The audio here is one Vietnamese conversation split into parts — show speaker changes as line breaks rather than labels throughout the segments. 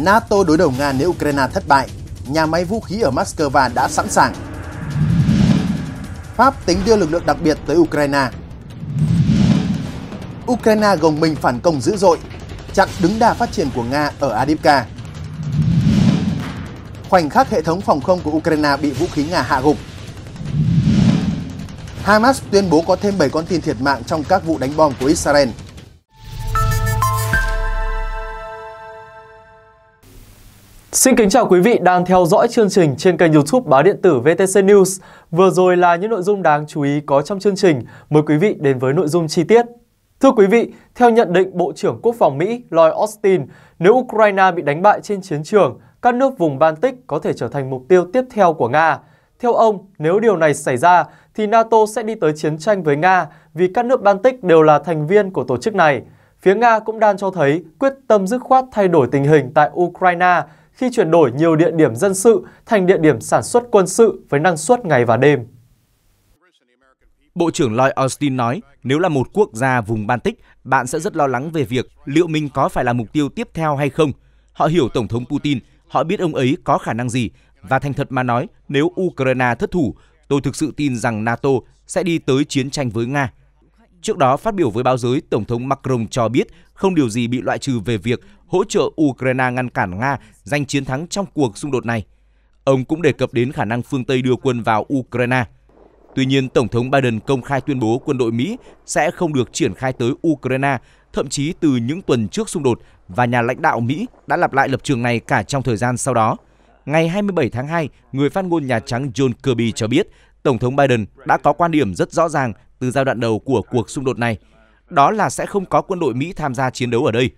NATO đối đầu Nga nếu Ukraine thất bại, nhà máy vũ khí ở Moscow đã sẵn sàng. Pháp tính đưa lực lượng đặc biệt tới Ukraine. Ukraine gồng mình phản công dữ dội, chặn đứng đà phát triển của Nga ở Adivka. Khoảnh khắc hệ thống phòng không của Ukraine bị vũ khí Nga hạ gục. Hamas tuyên bố có thêm 7 con tin thiệt mạng trong các vụ đánh bom của Israel.
Xin kính chào quý vị đang theo dõi chương trình trên kênh youtube báo điện tử VTC News. Vừa rồi là những nội dung đáng chú ý có trong chương trình. Mời quý vị đến với nội dung chi tiết. Thưa quý vị, theo nhận định Bộ trưởng Quốc phòng Mỹ Lloyd Austin, nếu Ukraine bị đánh bại trên chiến trường, các nước vùng Baltic có thể trở thành mục tiêu tiếp theo của Nga. Theo ông, nếu điều này xảy ra thì NATO sẽ đi tới chiến tranh với Nga vì các nước Baltic đều là thành viên của tổ chức này. Phía Nga cũng đang cho thấy quyết tâm dứt khoát thay đổi tình hình tại Ukraine – khi chuyển đổi nhiều địa điểm dân sự thành địa điểm sản
xuất quân sự với năng suất ngày và đêm. Bộ trưởng Lloyd Austin nói, nếu là một quốc gia vùng Baltic, bạn sẽ rất lo lắng về việc liệu mình có phải là mục tiêu tiếp theo hay không. Họ hiểu Tổng thống Putin, họ biết ông ấy có khả năng gì. Và thành thật mà nói, nếu Ukraine thất thủ, tôi thực sự tin rằng NATO sẽ đi tới chiến tranh với Nga. Trước đó phát biểu với báo giới, Tổng thống Macron cho biết không điều gì bị loại trừ về việc hỗ trợ Ukraine ngăn cản Nga giành chiến thắng trong cuộc xung đột này. Ông cũng đề cập đến khả năng phương Tây đưa quân vào Ukraine. Tuy nhiên, Tổng thống Biden công khai tuyên bố quân đội Mỹ sẽ không được triển khai tới Ukraine, thậm chí từ những tuần trước xung đột và nhà lãnh đạo Mỹ đã lặp lại lập trường này cả trong thời gian sau đó. Ngày 27 tháng 2, người phát ngôn Nhà Trắng John Kirby cho biết Tổng thống Biden đã có quan điểm rất rõ ràng từ giai đoạn đầu của cuộc xung đột này, đó là sẽ không có quân đội Mỹ tham gia chiến đấu ở đây.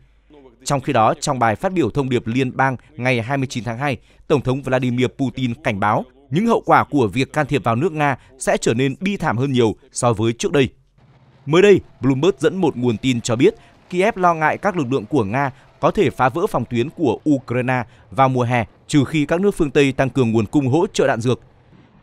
Trong khi đó, trong bài phát biểu thông điệp liên bang ngày 29 tháng 2, Tổng thống Vladimir Putin cảnh báo những hậu quả của việc can thiệp vào nước Nga sẽ trở nên bi thảm hơn nhiều so với trước đây. Mới đây, Bloomberg dẫn một nguồn tin cho biết Kiev lo ngại các lực lượng của Nga có thể phá vỡ phòng tuyến của Ukraine vào mùa hè, trừ khi các nước phương Tây tăng cường nguồn cung hỗ trợ đạn dược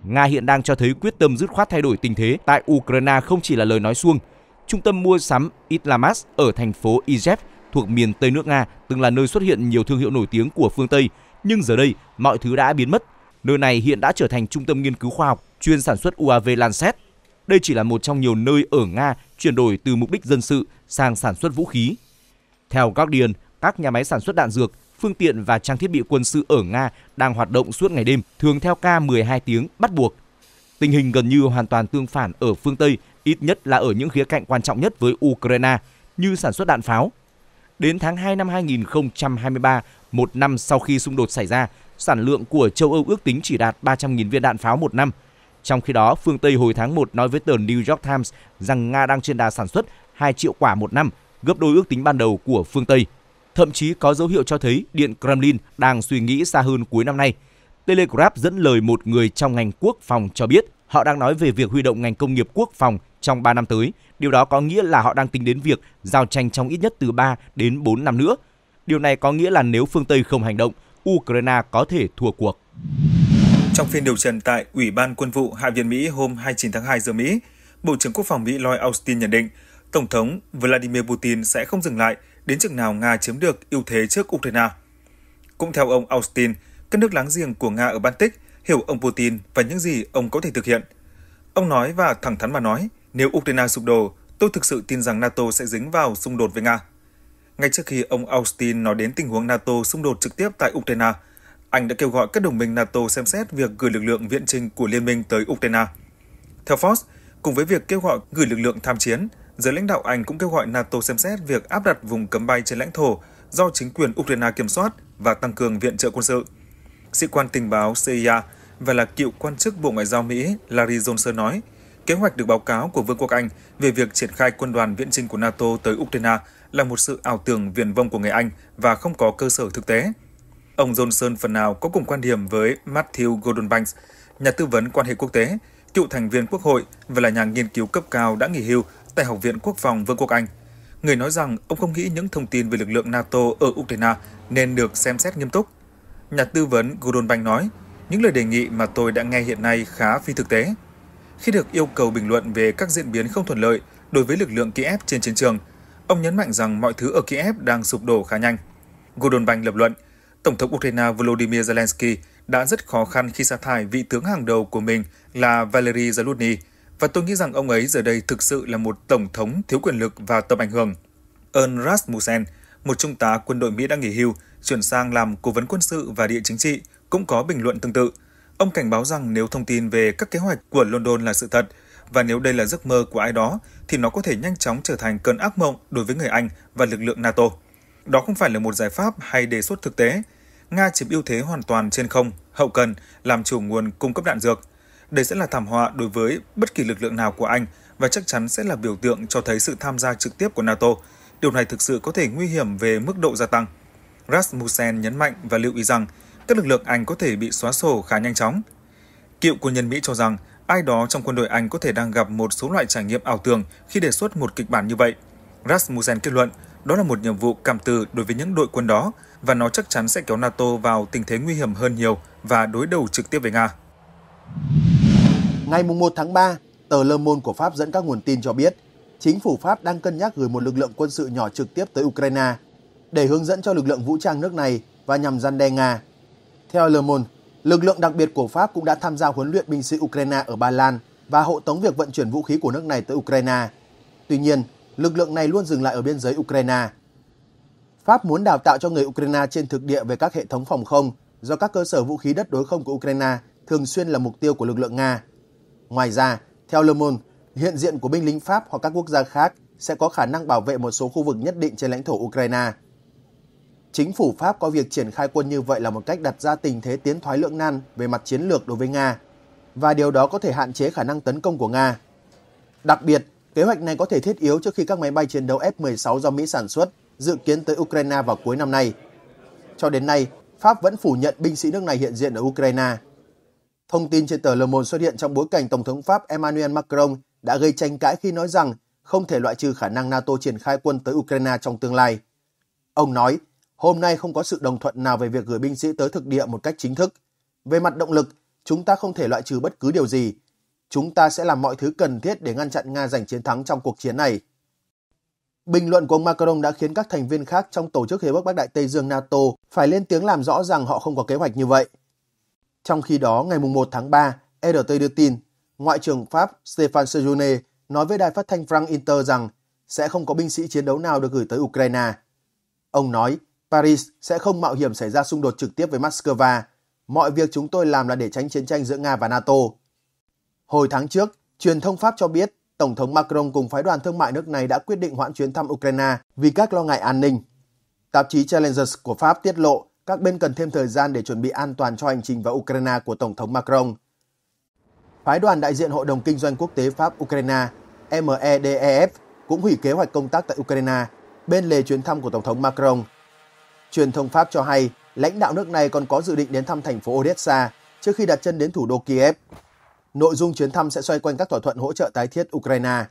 Nga hiện đang cho thấy quyết tâm dứt khoát thay đổi tình thế tại Ukraine không chỉ là lời nói suông. Trung tâm mua sắm Itlamas ở thành phố Izhev thuộc miền Tây nước Nga từng là nơi xuất hiện nhiều thương hiệu nổi tiếng của phương Tây, nhưng giờ đây mọi thứ đã biến mất. Nơi này hiện đã trở thành trung tâm nghiên cứu khoa học chuyên sản xuất UAV Lancet. Đây chỉ là một trong nhiều nơi ở Nga chuyển đổi từ mục đích dân sự sang sản xuất vũ khí. Theo Guardian, các nhà máy sản xuất đạn dược phương tiện và trang thiết bị quân sự ở Nga đang hoạt động suốt ngày đêm, thường theo ca 12 tiếng bắt buộc. Tình hình gần như hoàn toàn tương phản ở phương Tây, ít nhất là ở những khía cạnh quan trọng nhất với Ukraine như sản xuất đạn pháo. Đến tháng 2 năm 2023, một năm sau khi xung đột xảy ra, sản lượng của châu Âu ước tính chỉ đạt 300.000 viên đạn pháo một năm. Trong khi đó, phương Tây hồi tháng 1 nói với tờ New York Times rằng Nga đang trên đà sản xuất 2 triệu quả một năm, gấp đôi ước tính ban đầu của phương Tây thậm chí có dấu hiệu cho thấy Điện Kremlin đang suy nghĩ xa hơn cuối năm nay. Telegraph dẫn lời một người trong ngành quốc phòng cho biết họ đang nói về việc huy động ngành công nghiệp quốc phòng trong 3 năm tới. Điều đó có nghĩa là họ đang tính đến việc giao tranh trong ít nhất từ 3 đến 4 năm nữa. Điều này có nghĩa là nếu phương Tây không hành động, Ukraine có thể thua cuộc.
Trong phiên điều trần tại Ủy ban Quân vụ Hạ viện Mỹ hôm 29 tháng 2 giờ Mỹ, Bộ trưởng Quốc phòng Mỹ Lloyd Austin nhận định Tổng thống Vladimir Putin sẽ không dừng lại đến chừng nào Nga chiếm được ưu thế trước Ukraine. Cũng theo ông Austin, các nước láng giềng của Nga ở Baltic hiểu ông Putin và những gì ông có thể thực hiện. Ông nói và thẳng thắn mà nói, nếu Ukraine sụp đổ, tôi thực sự tin rằng NATO sẽ dính vào xung đột với Nga. Ngay trước khi ông Austin nói đến tình huống NATO xung đột trực tiếp tại Ukraine, anh đã kêu gọi các đồng minh NATO xem xét việc gửi lực lượng viện trình của liên minh tới Ukraine. Theo Fox, cùng với việc kêu gọi gửi lực lượng tham chiến, Giới lãnh đạo Anh cũng kêu gọi NATO xem xét việc áp đặt vùng cấm bay trên lãnh thổ do chính quyền Ukraine kiểm soát và tăng cường viện trợ quân sự. Sĩ quan tình báo CIA và là cựu quan chức Bộ Ngoại giao Mỹ Larry Johnson nói, kế hoạch được báo cáo của Vương quốc Anh về việc triển khai quân đoàn viện chinh của NATO tới Ukraine là một sự ảo tưởng viền vông của người Anh và không có cơ sở thực tế. Ông Johnson phần nào có cùng quan điểm với Matthew Gordon nhà tư vấn quan hệ quốc tế, cựu thành viên Quốc hội và là nhà nghiên cứu cấp cao đã nghỉ hưu tại Học viện Quốc phòng Vương quốc Anh. Người nói rằng ông không nghĩ những thông tin về lực lượng NATO ở Ukraine nên được xem xét nghiêm túc. Nhà tư vấn Gordon Bank nói, những lời đề nghị mà tôi đã nghe hiện nay khá phi thực tế. Khi được yêu cầu bình luận về các diễn biến không thuận lợi đối với lực lượng Kiev trên chiến trường, ông nhấn mạnh rằng mọi thứ ở Kiev đang sụp đổ khá nhanh. Gordon Bank lập luận, Tổng thống Ukraine Volodymyr Zelensky đã rất khó khăn khi sa thải vị tướng hàng đầu của mình là Valery Zaluzny – và tôi nghĩ rằng ông ấy giờ đây thực sự là một tổng thống thiếu quyền lực và tầm ảnh hưởng. Ern Rasmussen, một trung tá quân đội Mỹ đang nghỉ hưu, chuyển sang làm cố vấn quân sự và địa chính trị, cũng có bình luận tương tự. Ông cảnh báo rằng nếu thông tin về các kế hoạch của London là sự thật, và nếu đây là giấc mơ của ai đó, thì nó có thể nhanh chóng trở thành cơn ác mộng đối với người Anh và lực lượng NATO. Đó không phải là một giải pháp hay đề xuất thực tế. Nga chiếm ưu thế hoàn toàn trên không, hậu cần, làm chủ nguồn cung cấp đạn dược, đây sẽ là thảm họa đối với bất kỳ lực lượng nào của Anh và chắc chắn sẽ là biểu tượng cho thấy sự tham gia trực tiếp của NATO. Điều này thực sự có thể nguy hiểm về mức độ gia tăng. Rasmussen nhấn mạnh và lưu ý rằng các lực lượng Anh có thể bị xóa sổ khá nhanh chóng. Cựu quân nhân Mỹ cho rằng ai đó trong quân đội Anh có thể đang gặp một số loại trải nghiệm ảo tưởng khi đề xuất một kịch bản như vậy. Rasmussen kết luận đó là một nhiệm vụ cảm từ đối với những đội quân đó và nó chắc chắn sẽ kéo NATO vào tình thế nguy hiểm hơn nhiều và đối đầu trực tiếp với Nga.
Ngày 1 tháng 3, tờ Le Monde của Pháp dẫn các nguồn tin cho biết, chính phủ Pháp đang cân nhắc gửi một lực lượng quân sự nhỏ trực tiếp tới Ukraine để hướng dẫn cho lực lượng vũ trang nước này và nhằm gian đe Nga. Theo Le Monde, lực lượng đặc biệt của Pháp cũng đã tham gia huấn luyện binh sĩ Ukraine ở Ba Lan và hộ tống việc vận chuyển vũ khí của nước này tới Ukraine. Tuy nhiên, lực lượng này luôn dừng lại ở biên giới Ukraine. Pháp muốn đào tạo cho người Ukraine trên thực địa về các hệ thống phòng không do các cơ sở vũ khí đất đối không của Ukraine thường xuyên là mục tiêu của lực lượng Nga. Ngoài ra, theo Le Monde, hiện diện của binh lính Pháp hoặc các quốc gia khác sẽ có khả năng bảo vệ một số khu vực nhất định trên lãnh thổ Ukraine. Chính phủ Pháp coi việc triển khai quân như vậy là một cách đặt ra tình thế tiến thoái lưỡng nan về mặt chiến lược đối với Nga, và điều đó có thể hạn chế khả năng tấn công của Nga. Đặc biệt, kế hoạch này có thể thiết yếu trước khi các máy bay chiến đấu F-16 do Mỹ sản xuất dự kiến tới Ukraine vào cuối năm nay. Cho đến nay, Pháp vẫn phủ nhận binh sĩ nước này hiện diện ở Ukraine. Thông tin trên tờ Le Monde xuất hiện trong bối cảnh Tổng thống Pháp Emmanuel Macron đã gây tranh cãi khi nói rằng không thể loại trừ khả năng NATO triển khai quân tới Ukraine trong tương lai. Ông nói, hôm nay không có sự đồng thuận nào về việc gửi binh sĩ tới thực địa một cách chính thức. Về mặt động lực, chúng ta không thể loại trừ bất cứ điều gì. Chúng ta sẽ làm mọi thứ cần thiết để ngăn chặn Nga giành chiến thắng trong cuộc chiến này. Bình luận của ông Macron đã khiến các thành viên khác trong Tổ chức Hiệp ước Bắc Đại Tây Dương NATO phải lên tiếng làm rõ rằng họ không có kế hoạch như vậy. Trong khi đó, ngày 1 tháng 3, RT đưa tin, Ngoại trưởng Pháp Stéphane Sejourné nói với đài phát thanh France Inter rằng sẽ không có binh sĩ chiến đấu nào được gửi tới Ukraine. Ông nói, Paris sẽ không mạo hiểm xảy ra xung đột trực tiếp với Moscow. Mọi việc chúng tôi làm là để tránh chiến tranh giữa Nga và NATO. Hồi tháng trước, truyền thông Pháp cho biết Tổng thống Macron cùng phái đoàn thương mại nước này đã quyết định hoãn chuyến thăm Ukraine vì các lo ngại an ninh. Tạp chí Challengers của Pháp tiết lộ các bên cần thêm thời gian để chuẩn bị an toàn cho hành trình vào Ukraine của Tổng thống Macron. Phái đoàn đại diện Hội đồng Kinh doanh Quốc tế Pháp-Ukraine MEDEF cũng hủy kế hoạch công tác tại Ukraine bên lề chuyến thăm của Tổng thống Macron. Truyền thông Pháp cho hay lãnh đạo nước này còn có dự định đến thăm thành phố Odessa trước khi đặt chân đến thủ đô Kiev. Nội dung chuyến thăm sẽ xoay quanh các thỏa thuận hỗ trợ tái thiết Ukraine.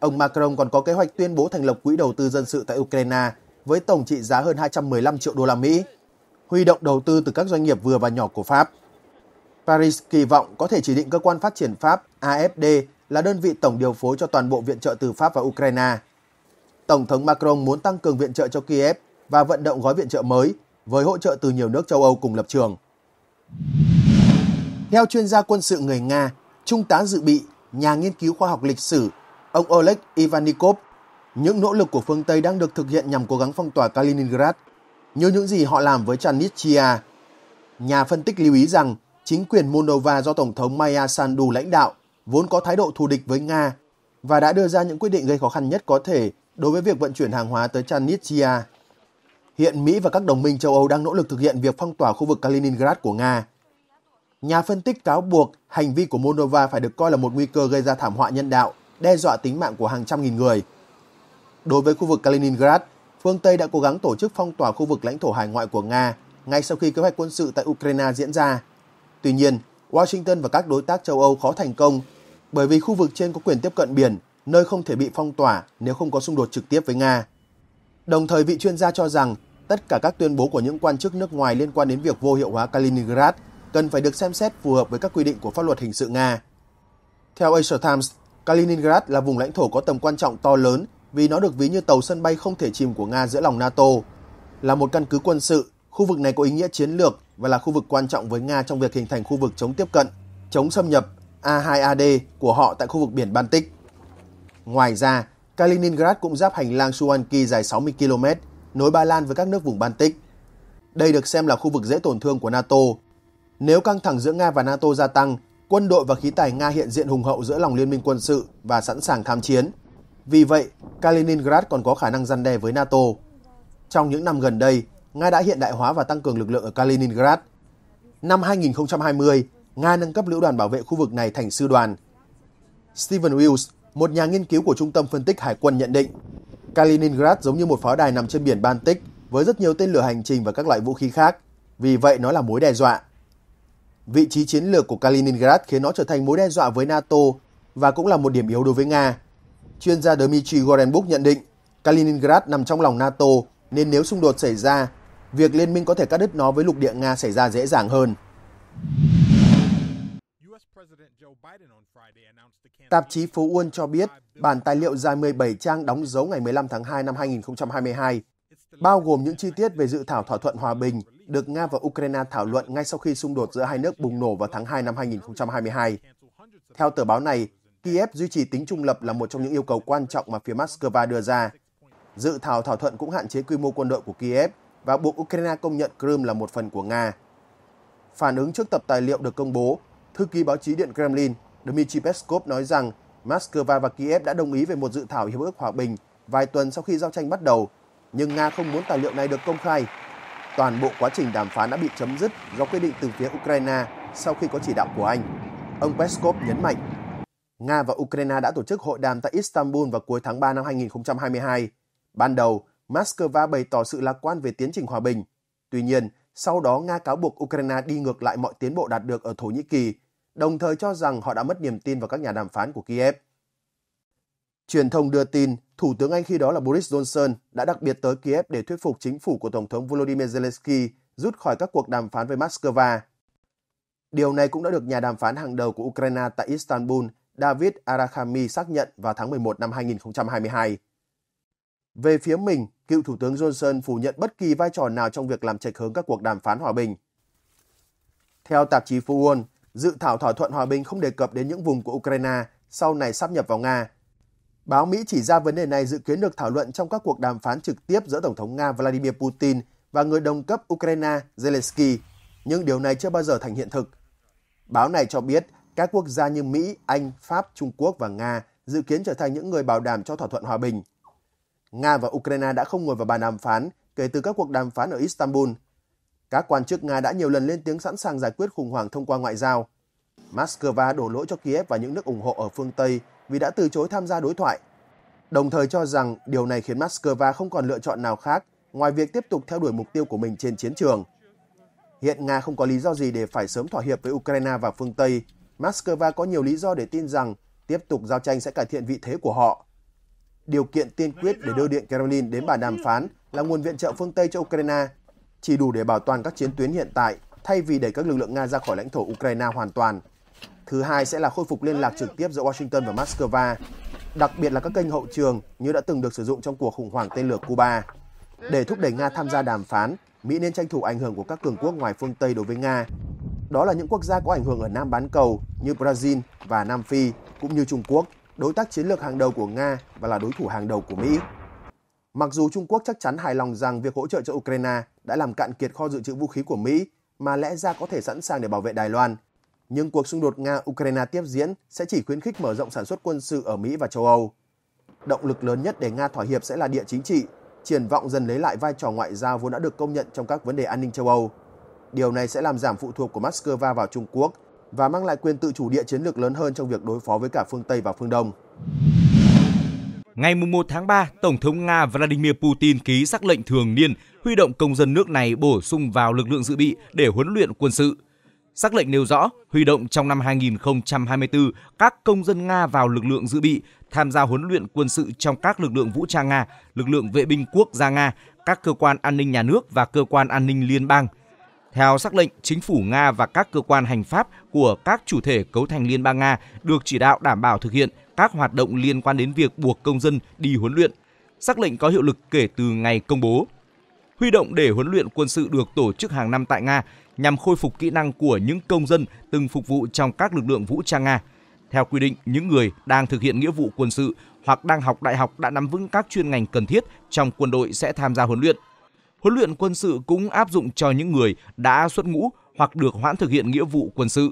Ông Macron còn có kế hoạch tuyên bố thành lập quỹ đầu tư dân sự tại Ukraine với tổng trị giá hơn 215 triệu đô la Mỹ huy động đầu tư từ các doanh nghiệp vừa và nhỏ của Pháp. Paris kỳ vọng có thể chỉ định cơ quan phát triển Pháp AFD là đơn vị tổng điều phối cho toàn bộ viện trợ từ Pháp và Ukraine. Tổng thống Macron muốn tăng cường viện trợ cho Kiev và vận động gói viện trợ mới với hỗ trợ từ nhiều nước châu Âu cùng lập trường. Theo chuyên gia quân sự người Nga, trung tá dự bị, nhà nghiên cứu khoa học lịch sử, ông Oleg Ivanikov, những nỗ lực của phương Tây đang được thực hiện nhằm cố gắng phong tỏa Kaliningrad như những gì họ làm với Chanitria. Nhà phân tích lưu ý rằng chính quyền Moldova do Tổng thống Maya Sandu lãnh đạo vốn có thái độ thù địch với Nga và đã đưa ra những quyết định gây khó khăn nhất có thể đối với việc vận chuyển hàng hóa tới Chanitria. Hiện Mỹ và các đồng minh châu Âu đang nỗ lực thực hiện việc phong tỏa khu vực Kaliningrad của Nga. Nhà phân tích cáo buộc hành vi của Moldova phải được coi là một nguy cơ gây ra thảm họa nhân đạo, đe dọa tính mạng của hàng trăm nghìn người. Đối với khu vực Kaliningrad, phương Tây đã cố gắng tổ chức phong tỏa khu vực lãnh thổ hải ngoại của Nga ngay sau khi kế hoạch quân sự tại Ukraine diễn ra. Tuy nhiên, Washington và các đối tác châu Âu khó thành công bởi vì khu vực trên có quyền tiếp cận biển, nơi không thể bị phong tỏa nếu không có xung đột trực tiếp với Nga. Đồng thời, vị chuyên gia cho rằng tất cả các tuyên bố của những quan chức nước ngoài liên quan đến việc vô hiệu hóa Kaliningrad cần phải được xem xét phù hợp với các quy định của pháp luật hình sự Nga. Theo Asia Times, Kaliningrad là vùng lãnh thổ có tầm quan trọng to lớn vì nó được ví như tàu sân bay không thể chìm của Nga giữa lòng NATO. Là một căn cứ quân sự, khu vực này có ý nghĩa chiến lược và là khu vực quan trọng với Nga trong việc hình thành khu vực chống tiếp cận, chống xâm nhập A2AD của họ tại khu vực biển Baltic. Ngoài ra, Kaliningrad cũng giáp hành lang Suwalki dài 60 km, nối Ba Lan với các nước vùng Baltic. Đây được xem là khu vực dễ tổn thương của NATO. Nếu căng thẳng giữa Nga và NATO gia tăng, quân đội và khí tài Nga hiện diện hùng hậu giữa lòng liên minh quân sự và sẵn sàng tham chiến. Vì vậy, Kaliningrad còn có khả năng răn đe với NATO. Trong những năm gần đây, Nga đã hiện đại hóa và tăng cường lực lượng ở Kaliningrad. Năm 2020, Nga nâng cấp lữ đoàn bảo vệ khu vực này thành sư đoàn. Stephen Wills, một nhà nghiên cứu của Trung tâm Phân tích Hải quân nhận định, Kaliningrad giống như một pháo đài nằm trên biển Baltic với rất nhiều tên lửa hành trình và các loại vũ khí khác, vì vậy nó là mối đe dọa. Vị trí chiến lược của Kaliningrad khiến nó trở thành mối đe dọa với NATO và cũng là một điểm yếu đối với Nga chuyên gia Dmitry Gorenbuk nhận định Kaliningrad nằm trong lòng NATO nên nếu xung đột xảy ra, việc liên minh có thể cắt đứt nó với lục địa Nga xảy ra dễ dàng hơn. Tạp chí Phố Uôn cho biết bản tài liệu dài 17 trang đóng dấu ngày 15 tháng 2 năm 2022, bao gồm những chi tiết về dự thảo thỏa thuận hòa bình được Nga và Ukraine thảo luận ngay sau khi xung đột giữa hai nước bùng nổ vào tháng 2 năm 2022. Theo tờ báo này, Kiev duy trì tính trung lập là một trong những yêu cầu quan trọng mà phía Moscow đưa ra. Dự thảo thỏa thuận cũng hạn chế quy mô quân đội của Kiev và buộc Ukraine công nhận Crimea là một phần của Nga. Phản ứng trước tập tài liệu được công bố, thư ký báo chí Điện Kremlin Dmitry Peskov nói rằng Moscow và Kiev đã đồng ý về một dự thảo hiệp ước hòa bình vài tuần sau khi giao tranh bắt đầu, nhưng Nga không muốn tài liệu này được công khai. Toàn bộ quá trình đàm phán đã bị chấm dứt do quyết định từ phía Ukraine sau khi có chỉ đạo của Anh. Ông Peskov nhấn mạnh Nga và Ukraine đã tổ chức hội đàm tại Istanbul vào cuối tháng 3 năm 2022. Ban đầu, Moscow bày tỏ sự lạc quan về tiến trình hòa bình. Tuy nhiên, sau đó Nga cáo buộc Ukraine đi ngược lại mọi tiến bộ đạt được ở Thổ Nhĩ Kỳ, đồng thời cho rằng họ đã mất niềm tin vào các nhà đàm phán của Kiev. Truyền thông đưa tin, Thủ tướng Anh khi đó là Boris Johnson đã đặc biệt tới Kiev để thuyết phục chính phủ của Tổng thống Volodymyr Zelensky rút khỏi các cuộc đàm phán với Moscow. Điều này cũng đã được nhà đàm phán hàng đầu của Ukraine tại Istanbul David Arakami xác nhận vào tháng 11 năm 2022. Về phía mình, cựu Thủ tướng Johnson phủ nhận bất kỳ vai trò nào trong việc làm chệch hướng các cuộc đàm phán hòa bình. Theo tạp chí Fuon, dự thảo thỏa thuận hòa bình không đề cập đến những vùng của Ukraine sau này sắp nhập vào Nga. Báo Mỹ chỉ ra vấn đề này dự kiến được thảo luận trong các cuộc đàm phán trực tiếp giữa Tổng thống Nga Vladimir Putin và người đồng cấp Ukraine Zelensky, nhưng điều này chưa bao giờ thành hiện thực. Báo này cho biết các quốc gia như Mỹ, Anh, Pháp, Trung Quốc và Nga dự kiến trở thành những người bảo đảm cho thỏa thuận hòa bình. Nga và Ukraine đã không ngồi vào bàn đàm phán kể từ các cuộc đàm phán ở Istanbul. Các quan chức Nga đã nhiều lần lên tiếng sẵn sàng giải quyết khủng hoảng thông qua ngoại giao. Moscow đổ lỗi cho Kiev và những nước ủng hộ ở phương Tây vì đã từ chối tham gia đối thoại, đồng thời cho rằng điều này khiến Moscow không còn lựa chọn nào khác ngoài việc tiếp tục theo đuổi mục tiêu của mình trên chiến trường. Hiện Nga không có lý do gì để phải sớm thỏa hiệp với Ukraine và phương Tây Moscow có nhiều lý do để tin rằng tiếp tục giao tranh sẽ cải thiện vị thế của họ. Điều kiện tiên quyết để đưa Điện Kremlin đến bàn đàm phán là nguồn viện trợ phương Tây cho Ukraine, chỉ đủ để bảo toàn các chiến tuyến hiện tại thay vì đẩy các lực lượng Nga ra khỏi lãnh thổ Ukraine hoàn toàn. Thứ hai sẽ là khôi phục liên lạc trực tiếp giữa Washington và Moscow, đặc biệt là các kênh hậu trường như đã từng được sử dụng trong cuộc khủng hoảng tên lửa Cuba. Để thúc đẩy Nga tham gia đàm phán, Mỹ nên tranh thủ ảnh hưởng của các cường quốc ngoài phương Tây đối với Nga đó là những quốc gia có ảnh hưởng ở Nam bán cầu như Brazil và Nam Phi, cũng như Trung Quốc, đối tác chiến lược hàng đầu của Nga và là đối thủ hàng đầu của Mỹ. Mặc dù Trung Quốc chắc chắn hài lòng rằng việc hỗ trợ cho Ukraine đã làm cạn kiệt kho dự trữ vũ khí của Mỹ mà lẽ ra có thể sẵn sàng để bảo vệ Đài Loan, nhưng cuộc xung đột Nga-Ukraine tiếp diễn sẽ chỉ khuyến khích mở rộng sản xuất quân sự ở Mỹ và châu Âu. Động lực lớn nhất để Nga thỏa hiệp sẽ là địa chính trị, triển vọng dần lấy lại vai trò ngoại giao vốn đã được công nhận trong các vấn đề an ninh châu Âu. Điều này sẽ làm giảm phụ thuộc của Moscow vào Trung Quốc và mang lại quyền tự chủ địa chiến lược lớn hơn trong việc đối phó với cả phương Tây và phương Đông.
Ngày 1 tháng 3, Tổng thống Nga Vladimir Putin ký sắc lệnh thường niên huy động công dân nước này bổ sung vào lực lượng dự bị để huấn luyện quân sự. Sắc lệnh nêu rõ huy động trong năm 2024 các công dân Nga vào lực lượng dự bị tham gia huấn luyện quân sự trong các lực lượng vũ trang Nga, lực lượng vệ binh quốc gia Nga, các cơ quan an ninh nhà nước và cơ quan an ninh liên bang – theo xác lệnh, chính phủ Nga và các cơ quan hành pháp của các chủ thể cấu thành Liên bang Nga được chỉ đạo đảm bảo thực hiện các hoạt động liên quan đến việc buộc công dân đi huấn luyện. Xác lệnh có hiệu lực kể từ ngày công bố. Huy động để huấn luyện quân sự được tổ chức hàng năm tại Nga nhằm khôi phục kỹ năng của những công dân từng phục vụ trong các lực lượng vũ trang Nga. Theo quy định, những người đang thực hiện nghĩa vụ quân sự hoặc đang học đại học đã nắm vững các chuyên ngành cần thiết trong quân đội sẽ tham gia huấn luyện huấn luyện quân sự cũng áp dụng cho những người đã xuất ngũ hoặc được hoãn thực hiện nghĩa vụ quân sự.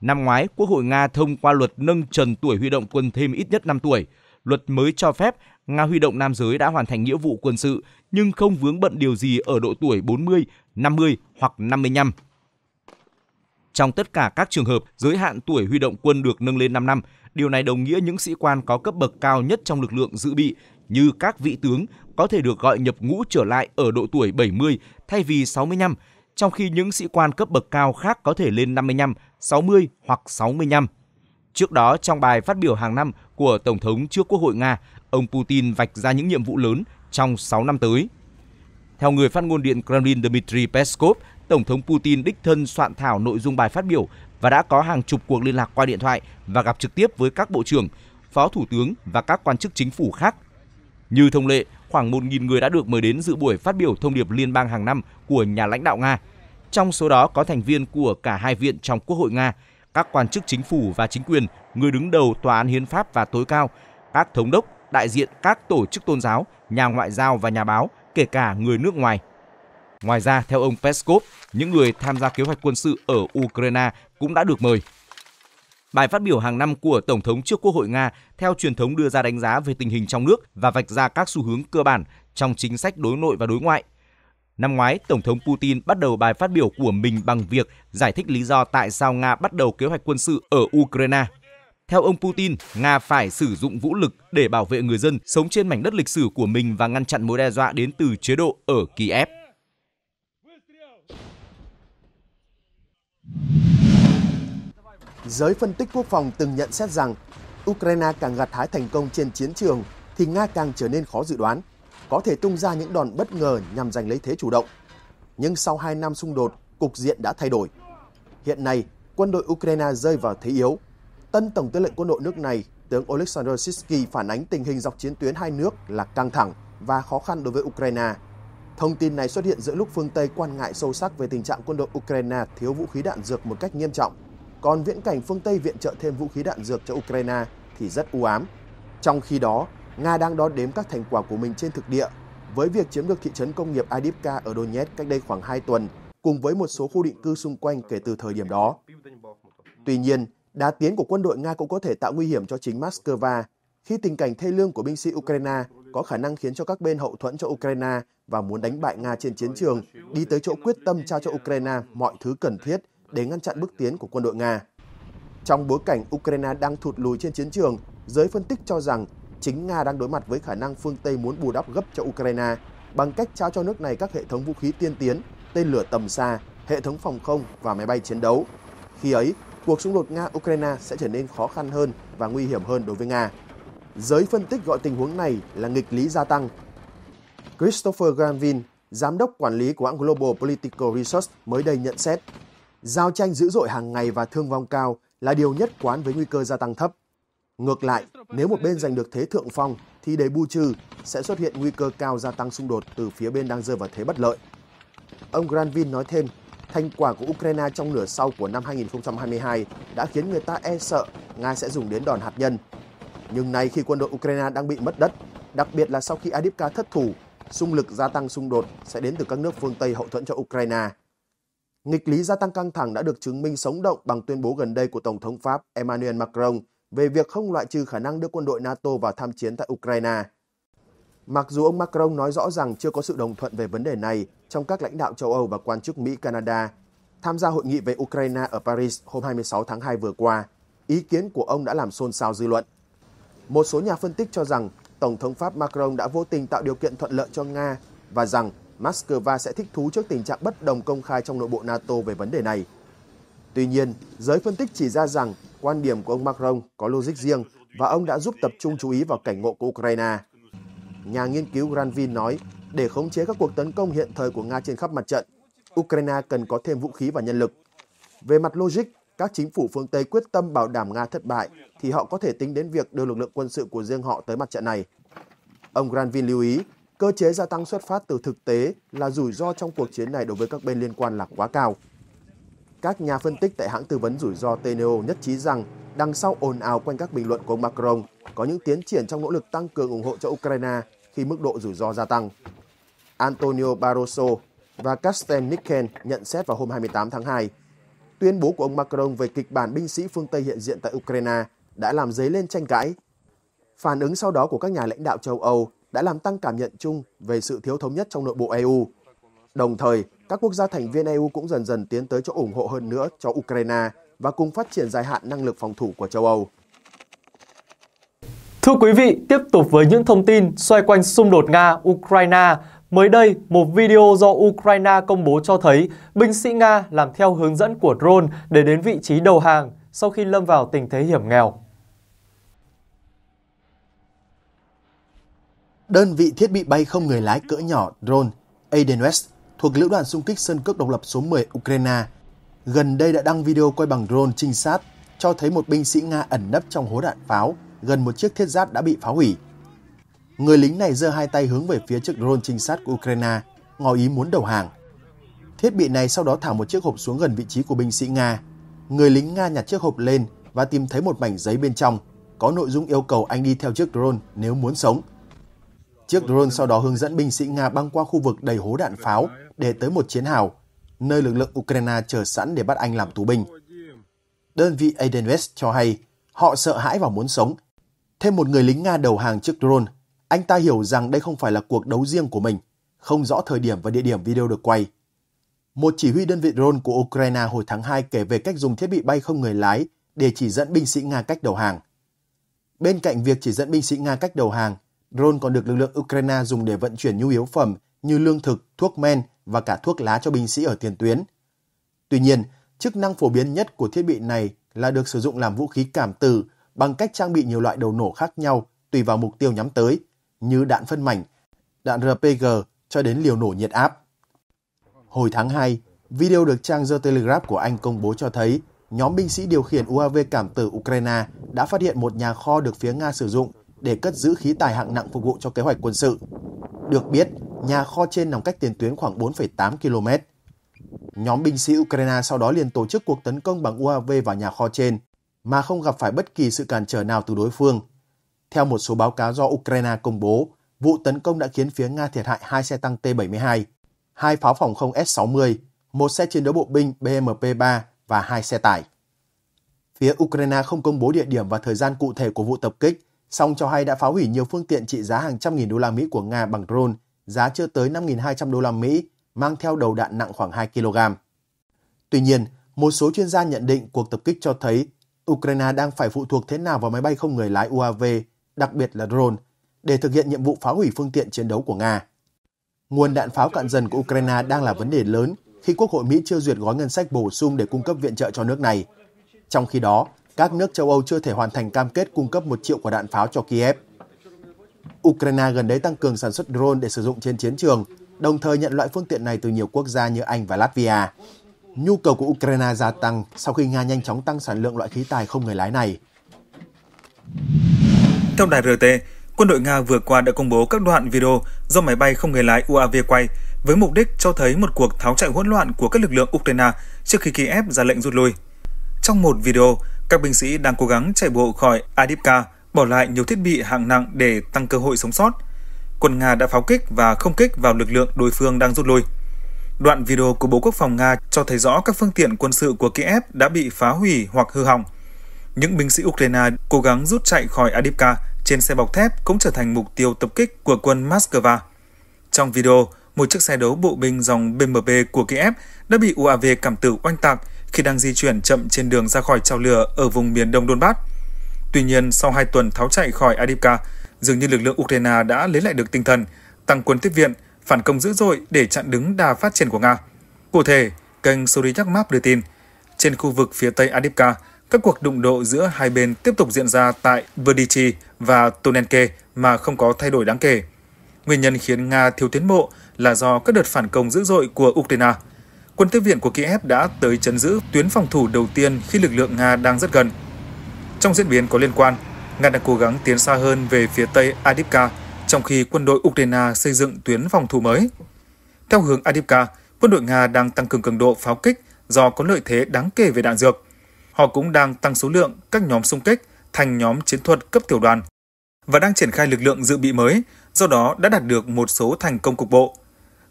Năm ngoái, Quốc hội Nga thông qua luật nâng trần tuổi huy động quân thêm ít nhất 5 tuổi. Luật mới cho phép Nga huy động nam giới đã hoàn thành nghĩa vụ quân sự nhưng không vướng bận điều gì ở độ tuổi 40, 50 hoặc 55. Trong tất cả các trường hợp, giới hạn tuổi huy động quân được nâng lên 5 năm. Điều này đồng nghĩa những sĩ quan có cấp bậc cao nhất trong lực lượng dự bị như các vị tướng có thể được gọi nhập ngũ trở lại ở độ tuổi 70 thay vì 65, trong khi những sĩ quan cấp bậc cao khác có thể lên 55, 60 hoặc 65. Trước đó, trong bài phát biểu hàng năm của Tổng thống trước Quốc hội Nga, ông Putin vạch ra những nhiệm vụ lớn trong 6 năm tới. Theo người phát ngôn Điện Kremlin Dmitry Peskov, Tổng thống Putin đích thân soạn thảo nội dung bài phát biểu và đã có hàng chục cuộc liên lạc qua điện thoại và gặp trực tiếp với các bộ trưởng, phó thủ tướng và các quan chức chính phủ khác như thông lệ, khoảng 1.000 người đã được mời đến dự buổi phát biểu thông điệp liên bang hàng năm của nhà lãnh đạo Nga. Trong số đó có thành viên của cả hai viện trong Quốc hội Nga, các quan chức chính phủ và chính quyền, người đứng đầu Tòa án Hiến pháp và tối cao, các thống đốc, đại diện các tổ chức tôn giáo, nhà ngoại giao và nhà báo, kể cả người nước ngoài. Ngoài ra, theo ông Peskov, những người tham gia kế hoạch quân sự ở Ukraine cũng đã được mời. Bài phát biểu hàng năm của Tổng thống trước Quốc hội Nga theo truyền thống đưa ra đánh giá về tình hình trong nước và vạch ra các xu hướng cơ bản trong chính sách đối nội và đối ngoại. Năm ngoái, Tổng thống Putin bắt đầu bài phát biểu của mình bằng việc giải thích lý do tại sao Nga bắt đầu kế hoạch quân sự ở Ukraine. Theo ông Putin, Nga phải sử dụng vũ lực để bảo vệ người dân sống trên mảnh đất lịch sử của mình và ngăn chặn mối đe dọa đến từ chế độ ở Kiev.
giới phân tích quốc phòng từng nhận xét rằng Ukraine càng gặt hái thành công trên chiến trường thì Nga càng trở nên khó dự đoán, có thể tung ra những đòn bất ngờ nhằm giành lấy thế chủ động. Nhưng sau 2 năm xung đột, cục diện đã thay đổi. Hiện nay, quân đội Ukraine rơi vào thế yếu. Tân Tổng tư lệnh quân đội nước này, tướng Oleksandr Sitsky phản ánh tình hình dọc chiến tuyến hai nước là căng thẳng và khó khăn đối với Ukraine. Thông tin này xuất hiện giữa lúc phương Tây quan ngại sâu sắc về tình trạng quân đội Ukraine thiếu vũ khí đạn dược một cách nghiêm trọng còn viễn cảnh phương Tây viện trợ thêm vũ khí đạn dược cho Ukraine thì rất u ám. Trong khi đó, Nga đang đón đếm các thành quả của mình trên thực địa với việc chiếm được thị trấn công nghiệp Adivka ở Donetsk cách đây khoảng 2 tuần cùng với một số khu định cư xung quanh kể từ thời điểm đó. Tuy nhiên, đá tiến của quân đội Nga cũng có thể tạo nguy hiểm cho chính Moscow khi tình cảnh thê lương của binh sĩ Ukraine có khả năng khiến cho các bên hậu thuẫn cho Ukraine và muốn đánh bại Nga trên chiến trường đi tới chỗ quyết tâm trao cho Ukraine mọi thứ cần thiết để ngăn chặn bước tiến của quân đội Nga. Trong bối cảnh Ukraine đang thụt lùi trên chiến trường, giới phân tích cho rằng chính Nga đang đối mặt với khả năng phương Tây muốn bù đắp gấp cho Ukraine bằng cách trao cho nước này các hệ thống vũ khí tiên tiến, tên lửa tầm xa, hệ thống phòng không và máy bay chiến đấu. Khi ấy, cuộc xung đột Nga-Ukraine sẽ trở nên khó khăn hơn và nguy hiểm hơn đối với Nga. Giới phân tích gọi tình huống này là nghịch lý gia tăng. Christopher Granville, giám đốc quản lý của hãng Global Political Research mới đây nhận xét giao tranh dữ dội hàng ngày và thương vong cao là điều nhất quán với nguy cơ gia tăng thấp. Ngược lại, nếu một bên giành được thế thượng phong thì để bù trừ sẽ xuất hiện nguy cơ cao gia tăng xung đột từ phía bên đang rơi vào thế bất lợi. Ông Granvin nói thêm, thành quả của Ukraine trong nửa sau của năm 2022 đã khiến người ta e sợ Nga sẽ dùng đến đòn hạt nhân. Nhưng nay khi quân đội Ukraine đang bị mất đất, đặc biệt là sau khi Adipka thất thủ, xung lực gia tăng xung đột sẽ đến từ các nước phương Tây hậu thuẫn cho Ukraine. Nghịch lý gia tăng căng thẳng đã được chứng minh sống động bằng tuyên bố gần đây của Tổng thống Pháp Emmanuel Macron về việc không loại trừ khả năng đưa quân đội NATO vào tham chiến tại Ukraine. Mặc dù ông Macron nói rõ rằng chưa có sự đồng thuận về vấn đề này trong các lãnh đạo châu Âu và quan chức Mỹ Canada, tham gia hội nghị về Ukraine ở Paris hôm 26 tháng 2 vừa qua, ý kiến của ông đã làm xôn xao dư luận. Một số nhà phân tích cho rằng Tổng thống Pháp Macron đã vô tình tạo điều kiện thuận lợi cho Nga và rằng Moscow sẽ thích thú trước tình trạng bất đồng công khai trong nội bộ NATO về vấn đề này. Tuy nhiên, giới phân tích chỉ ra rằng quan điểm của ông Macron có logic riêng và ông đã giúp tập trung chú ý vào cảnh ngộ của Ukraine. Nhà nghiên cứu Granvin nói, để khống chế các cuộc tấn công hiện thời của Nga trên khắp mặt trận, Ukraine cần có thêm vũ khí và nhân lực. Về mặt logic, các chính phủ phương Tây quyết tâm bảo đảm Nga thất bại thì họ có thể tính đến việc đưa lực lượng quân sự của riêng họ tới mặt trận này. Ông Granvin lưu ý Cơ chế gia tăng xuất phát từ thực tế là rủi ro trong cuộc chiến này đối với các bên liên quan là quá cao. Các nhà phân tích tại hãng tư vấn rủi ro TNO nhất trí rằng đằng sau ồn ào quanh các bình luận của ông Macron có những tiến triển trong nỗ lực tăng cường ủng hộ cho Ukraine khi mức độ rủi ro gia tăng. Antonio Barroso và Casten Nicken nhận xét vào hôm 28 tháng 2. Tuyên bố của ông Macron về kịch bản binh sĩ phương Tây hiện diện tại Ukraine đã làm dấy lên tranh cãi. Phản ứng sau đó của các nhà lãnh đạo châu Âu đã làm tăng cảm nhận chung về sự thiếu thống nhất trong nội bộ EU. Đồng thời, các quốc gia thành viên EU cũng dần dần tiến tới chỗ ủng hộ hơn nữa cho Ukraine và cùng phát triển dài hạn năng lực phòng thủ của châu Âu.
Thưa quý vị, tiếp tục với những thông tin xoay quanh xung đột Nga-Ukraine, mới đây một video do Ukraine công bố cho thấy binh sĩ Nga làm theo hướng dẫn của drone để đến vị trí đầu hàng
sau khi lâm vào tình thế hiểm nghèo. Đơn vị thiết bị bay không người lái cỡ nhỏ drone Aden West thuộc lữ đoàn xung kích sân cước độc lập số 10 Ukraine gần đây đã đăng video quay bằng drone trinh sát cho thấy một binh sĩ Nga ẩn nấp trong hố đạn pháo gần một chiếc thiết giáp đã bị phá hủy. Người lính này giơ hai tay hướng về phía chiếc drone trinh sát của Ukraine, ngỏ ý muốn đầu hàng. Thiết bị này sau đó thả một chiếc hộp xuống gần vị trí của binh sĩ Nga. Người lính Nga nhặt chiếc hộp lên và tìm thấy một mảnh giấy bên trong, có nội dung yêu cầu anh đi theo chiếc drone nếu muốn sống – Chiếc drone sau đó hướng dẫn binh sĩ Nga băng qua khu vực đầy hố đạn pháo để tới một chiến hào, nơi lực lượng Ukraine chờ sẵn để bắt Anh làm tù binh. Đơn vị Aden cho hay họ sợ hãi và muốn sống. Thêm một người lính Nga đầu hàng chiếc drone, anh ta hiểu rằng đây không phải là cuộc đấu riêng của mình, không rõ thời điểm và địa điểm video được quay. Một chỉ huy đơn vị drone của Ukraine hồi tháng 2 kể về cách dùng thiết bị bay không người lái để chỉ dẫn binh sĩ Nga cách đầu hàng. Bên cạnh việc chỉ dẫn binh sĩ Nga cách đầu hàng, Drone còn được lực lượng Ukraine dùng để vận chuyển nhu yếu phẩm như lương thực, thuốc men và cả thuốc lá cho binh sĩ ở tiền tuyến. Tuy nhiên, chức năng phổ biến nhất của thiết bị này là được sử dụng làm vũ khí cảm tử bằng cách trang bị nhiều loại đầu nổ khác nhau tùy vào mục tiêu nhắm tới, như đạn phân mảnh, đạn RPG cho đến liều nổ nhiệt áp. Hồi tháng 2, video được trang The Telegraph của Anh công bố cho thấy nhóm binh sĩ điều khiển UAV cảm tử Ukraine đã phát hiện một nhà kho được phía Nga sử dụng để cất giữ khí tài hạng nặng phục vụ cho kế hoạch quân sự. Được biết, nhà kho trên nằm cách tiền tuyến khoảng 4,8 km. Nhóm binh sĩ Ukraine sau đó liền tổ chức cuộc tấn công bằng UAV vào nhà kho trên mà không gặp phải bất kỳ sự cản trở nào từ đối phương. Theo một số báo cáo do Ukraine công bố, vụ tấn công đã khiến phía Nga thiệt hại hai xe tăng T-72, hai pháo phòng không S-60, một xe chiến đấu bộ binh BMP-3 và hai xe tải. Phía Ukraine không công bố địa điểm và thời gian cụ thể của vụ tập kích, song cho hay đã phá hủy nhiều phương tiện trị giá hàng trăm nghìn đô la Mỹ của Nga bằng drone giá chưa tới 5.200 đô la Mỹ mang theo đầu đạn nặng khoảng 2 kg. Tuy nhiên, một số chuyên gia nhận định cuộc tập kích cho thấy Ukraine đang phải phụ thuộc thế nào vào máy bay không người lái UAV, đặc biệt là drone, để thực hiện nhiệm vụ phá hủy phương tiện chiến đấu của Nga. Nguồn đạn pháo cạn dần của Ukraine đang là vấn đề lớn khi Quốc hội Mỹ chưa duyệt gói ngân sách bổ sung để cung cấp viện trợ cho nước này. Trong khi đó, các nước châu Âu chưa thể hoàn thành cam kết cung cấp một triệu quả đạn pháo cho Kiev. Ukraine gần đây tăng cường sản xuất drone để sử dụng trên chiến trường, đồng thời nhận loại phương tiện này từ nhiều quốc gia như Anh và Latvia. Nhu cầu của Ukraine gia tăng sau khi Nga nhanh chóng tăng sản lượng loại khí tài không người lái này.
Theo đài RT, quân đội Nga vừa qua đã công bố các đoạn video do máy bay không người lái UAV quay với mục đích cho thấy một cuộc tháo chạy hỗn loạn của các lực lượng Ukraine trước khi Kiev ra lệnh rút lui. Trong một video, các binh sĩ đang cố gắng chạy bộ khỏi Adipka, bỏ lại nhiều thiết bị hạng nặng để tăng cơ hội sống sót. Quân Nga đã pháo kích và không kích vào lực lượng đối phương đang rút lui. Đoạn video của Bộ Quốc phòng Nga cho thấy rõ các phương tiện quân sự của Kiev đã bị phá hủy hoặc hư hỏng. Những binh sĩ Ukraine cố gắng rút chạy khỏi Adipka trên xe bọc thép cũng trở thành mục tiêu tập kích của quân Moscow. Trong video, một chiếc xe đấu bộ binh dòng BMP của Kiev đã bị UAV cảm tử oanh tạc khi đang di chuyển chậm trên đường ra khỏi trào lửa ở vùng miền đông Donbass. Tuy nhiên, sau 2 tuần tháo chạy khỏi Adipka, dường như lực lượng Ukraine đã lấy lại được tinh thần, tăng quân tiếp viện, phản công dữ dội để chặn đứng đà phát triển của Nga. Cụ thể, kênh Suryak Map đưa tin, trên khu vực phía tây Adipka, các cuộc đụng độ giữa hai bên tiếp tục diễn ra tại Berdichi và Tonenke mà không có thay đổi đáng kể. Nguyên nhân khiến Nga thiếu tiến bộ là do các đợt phản công dữ dội của Ukraine – quân tiếp viện của Kiev đã tới chấn giữ tuyến phòng thủ đầu tiên khi lực lượng Nga đang rất gần. Trong diễn biến có liên quan, Nga đang cố gắng tiến xa hơn về phía tây Adivka, trong khi quân đội Ukraine xây dựng tuyến phòng thủ mới. Theo hướng Adivka, quân đội Nga đang tăng cường cường độ pháo kích do có lợi thế đáng kể về đạn dược. Họ cũng đang tăng số lượng các nhóm xung kích thành nhóm chiến thuật cấp tiểu đoàn và đang triển khai lực lượng dự bị mới, do đó đã đạt được một số thành công cục bộ.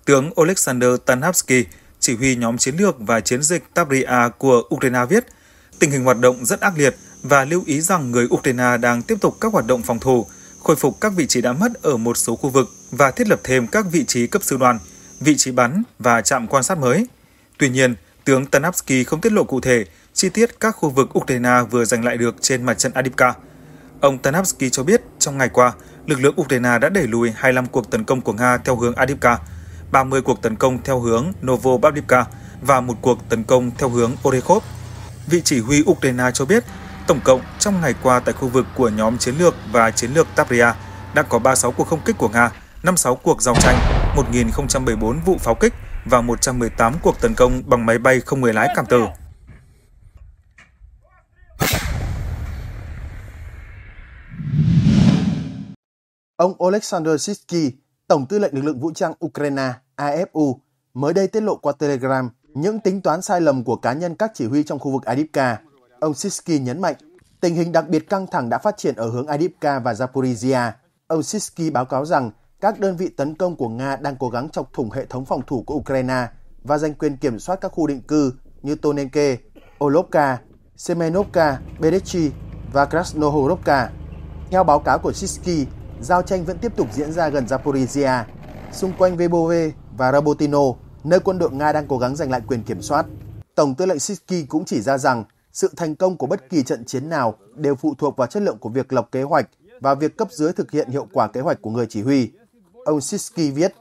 Tướng Alexander Tanhavsky, chỉ huy nhóm chiến lược và chiến dịch Tabria của Ukraine viết, tình hình hoạt động rất ác liệt và lưu ý rằng người Ukraine đang tiếp tục các hoạt động phòng thủ, khôi phục các vị trí đã mất ở một số khu vực và thiết lập thêm các vị trí cấp sư đoàn, vị trí bắn và trạm quan sát mới. Tuy nhiên, tướng Tanapsky không tiết lộ cụ thể chi tiết các khu vực Ukraine vừa giành lại được trên mặt trận Adipka. Ông Tanapsky cho biết trong ngày qua, lực lượng Ukraine đã đẩy lùi 25 cuộc tấn công của Nga theo hướng Adipka – 30 cuộc tấn công theo hướng Novobabivka và một cuộc tấn công theo hướng Orekhov. Vị chỉ huy Ukraine cho biết, tổng cộng trong ngày qua tại khu vực của nhóm chiến lược và chiến lược Tapria đã có 36 cuộc không kích của Nga, 56 cuộc giao tranh, 1.074 vụ pháo kích và 118 cuộc tấn công bằng máy bay không người lái cảm tử.
Ông Oleksandr Sitsky, Tổng tư lệnh lực lượng vũ trang Ukraine AFU mới đây tiết lộ qua Telegram những tính toán sai lầm của cá nhân các chỉ huy trong khu vực Adipka. Ông Sisky nhấn mạnh, tình hình đặc biệt căng thẳng đã phát triển ở hướng Adipka và Zaporizhia. Ông Sisky báo cáo rằng các đơn vị tấn công của Nga đang cố gắng chọc thủng hệ thống phòng thủ của Ukraine và giành quyền kiểm soát các khu định cư như Tonenke, Olovka, Semenovka, Berechi và Krasnohorovka. Theo báo cáo của Sisky, giao tranh vẫn tiếp tục diễn ra gần Zaporizhia, xung quanh Vebove và Robotino, nơi quân đội Nga đang cố gắng giành lại quyền kiểm soát. Tổng tư lệnh Sisky cũng chỉ ra rằng sự thành công của bất kỳ trận chiến nào đều phụ thuộc vào chất lượng của việc lập kế hoạch và việc cấp dưới thực hiện hiệu quả kế hoạch của người chỉ huy. Ông Sisky viết,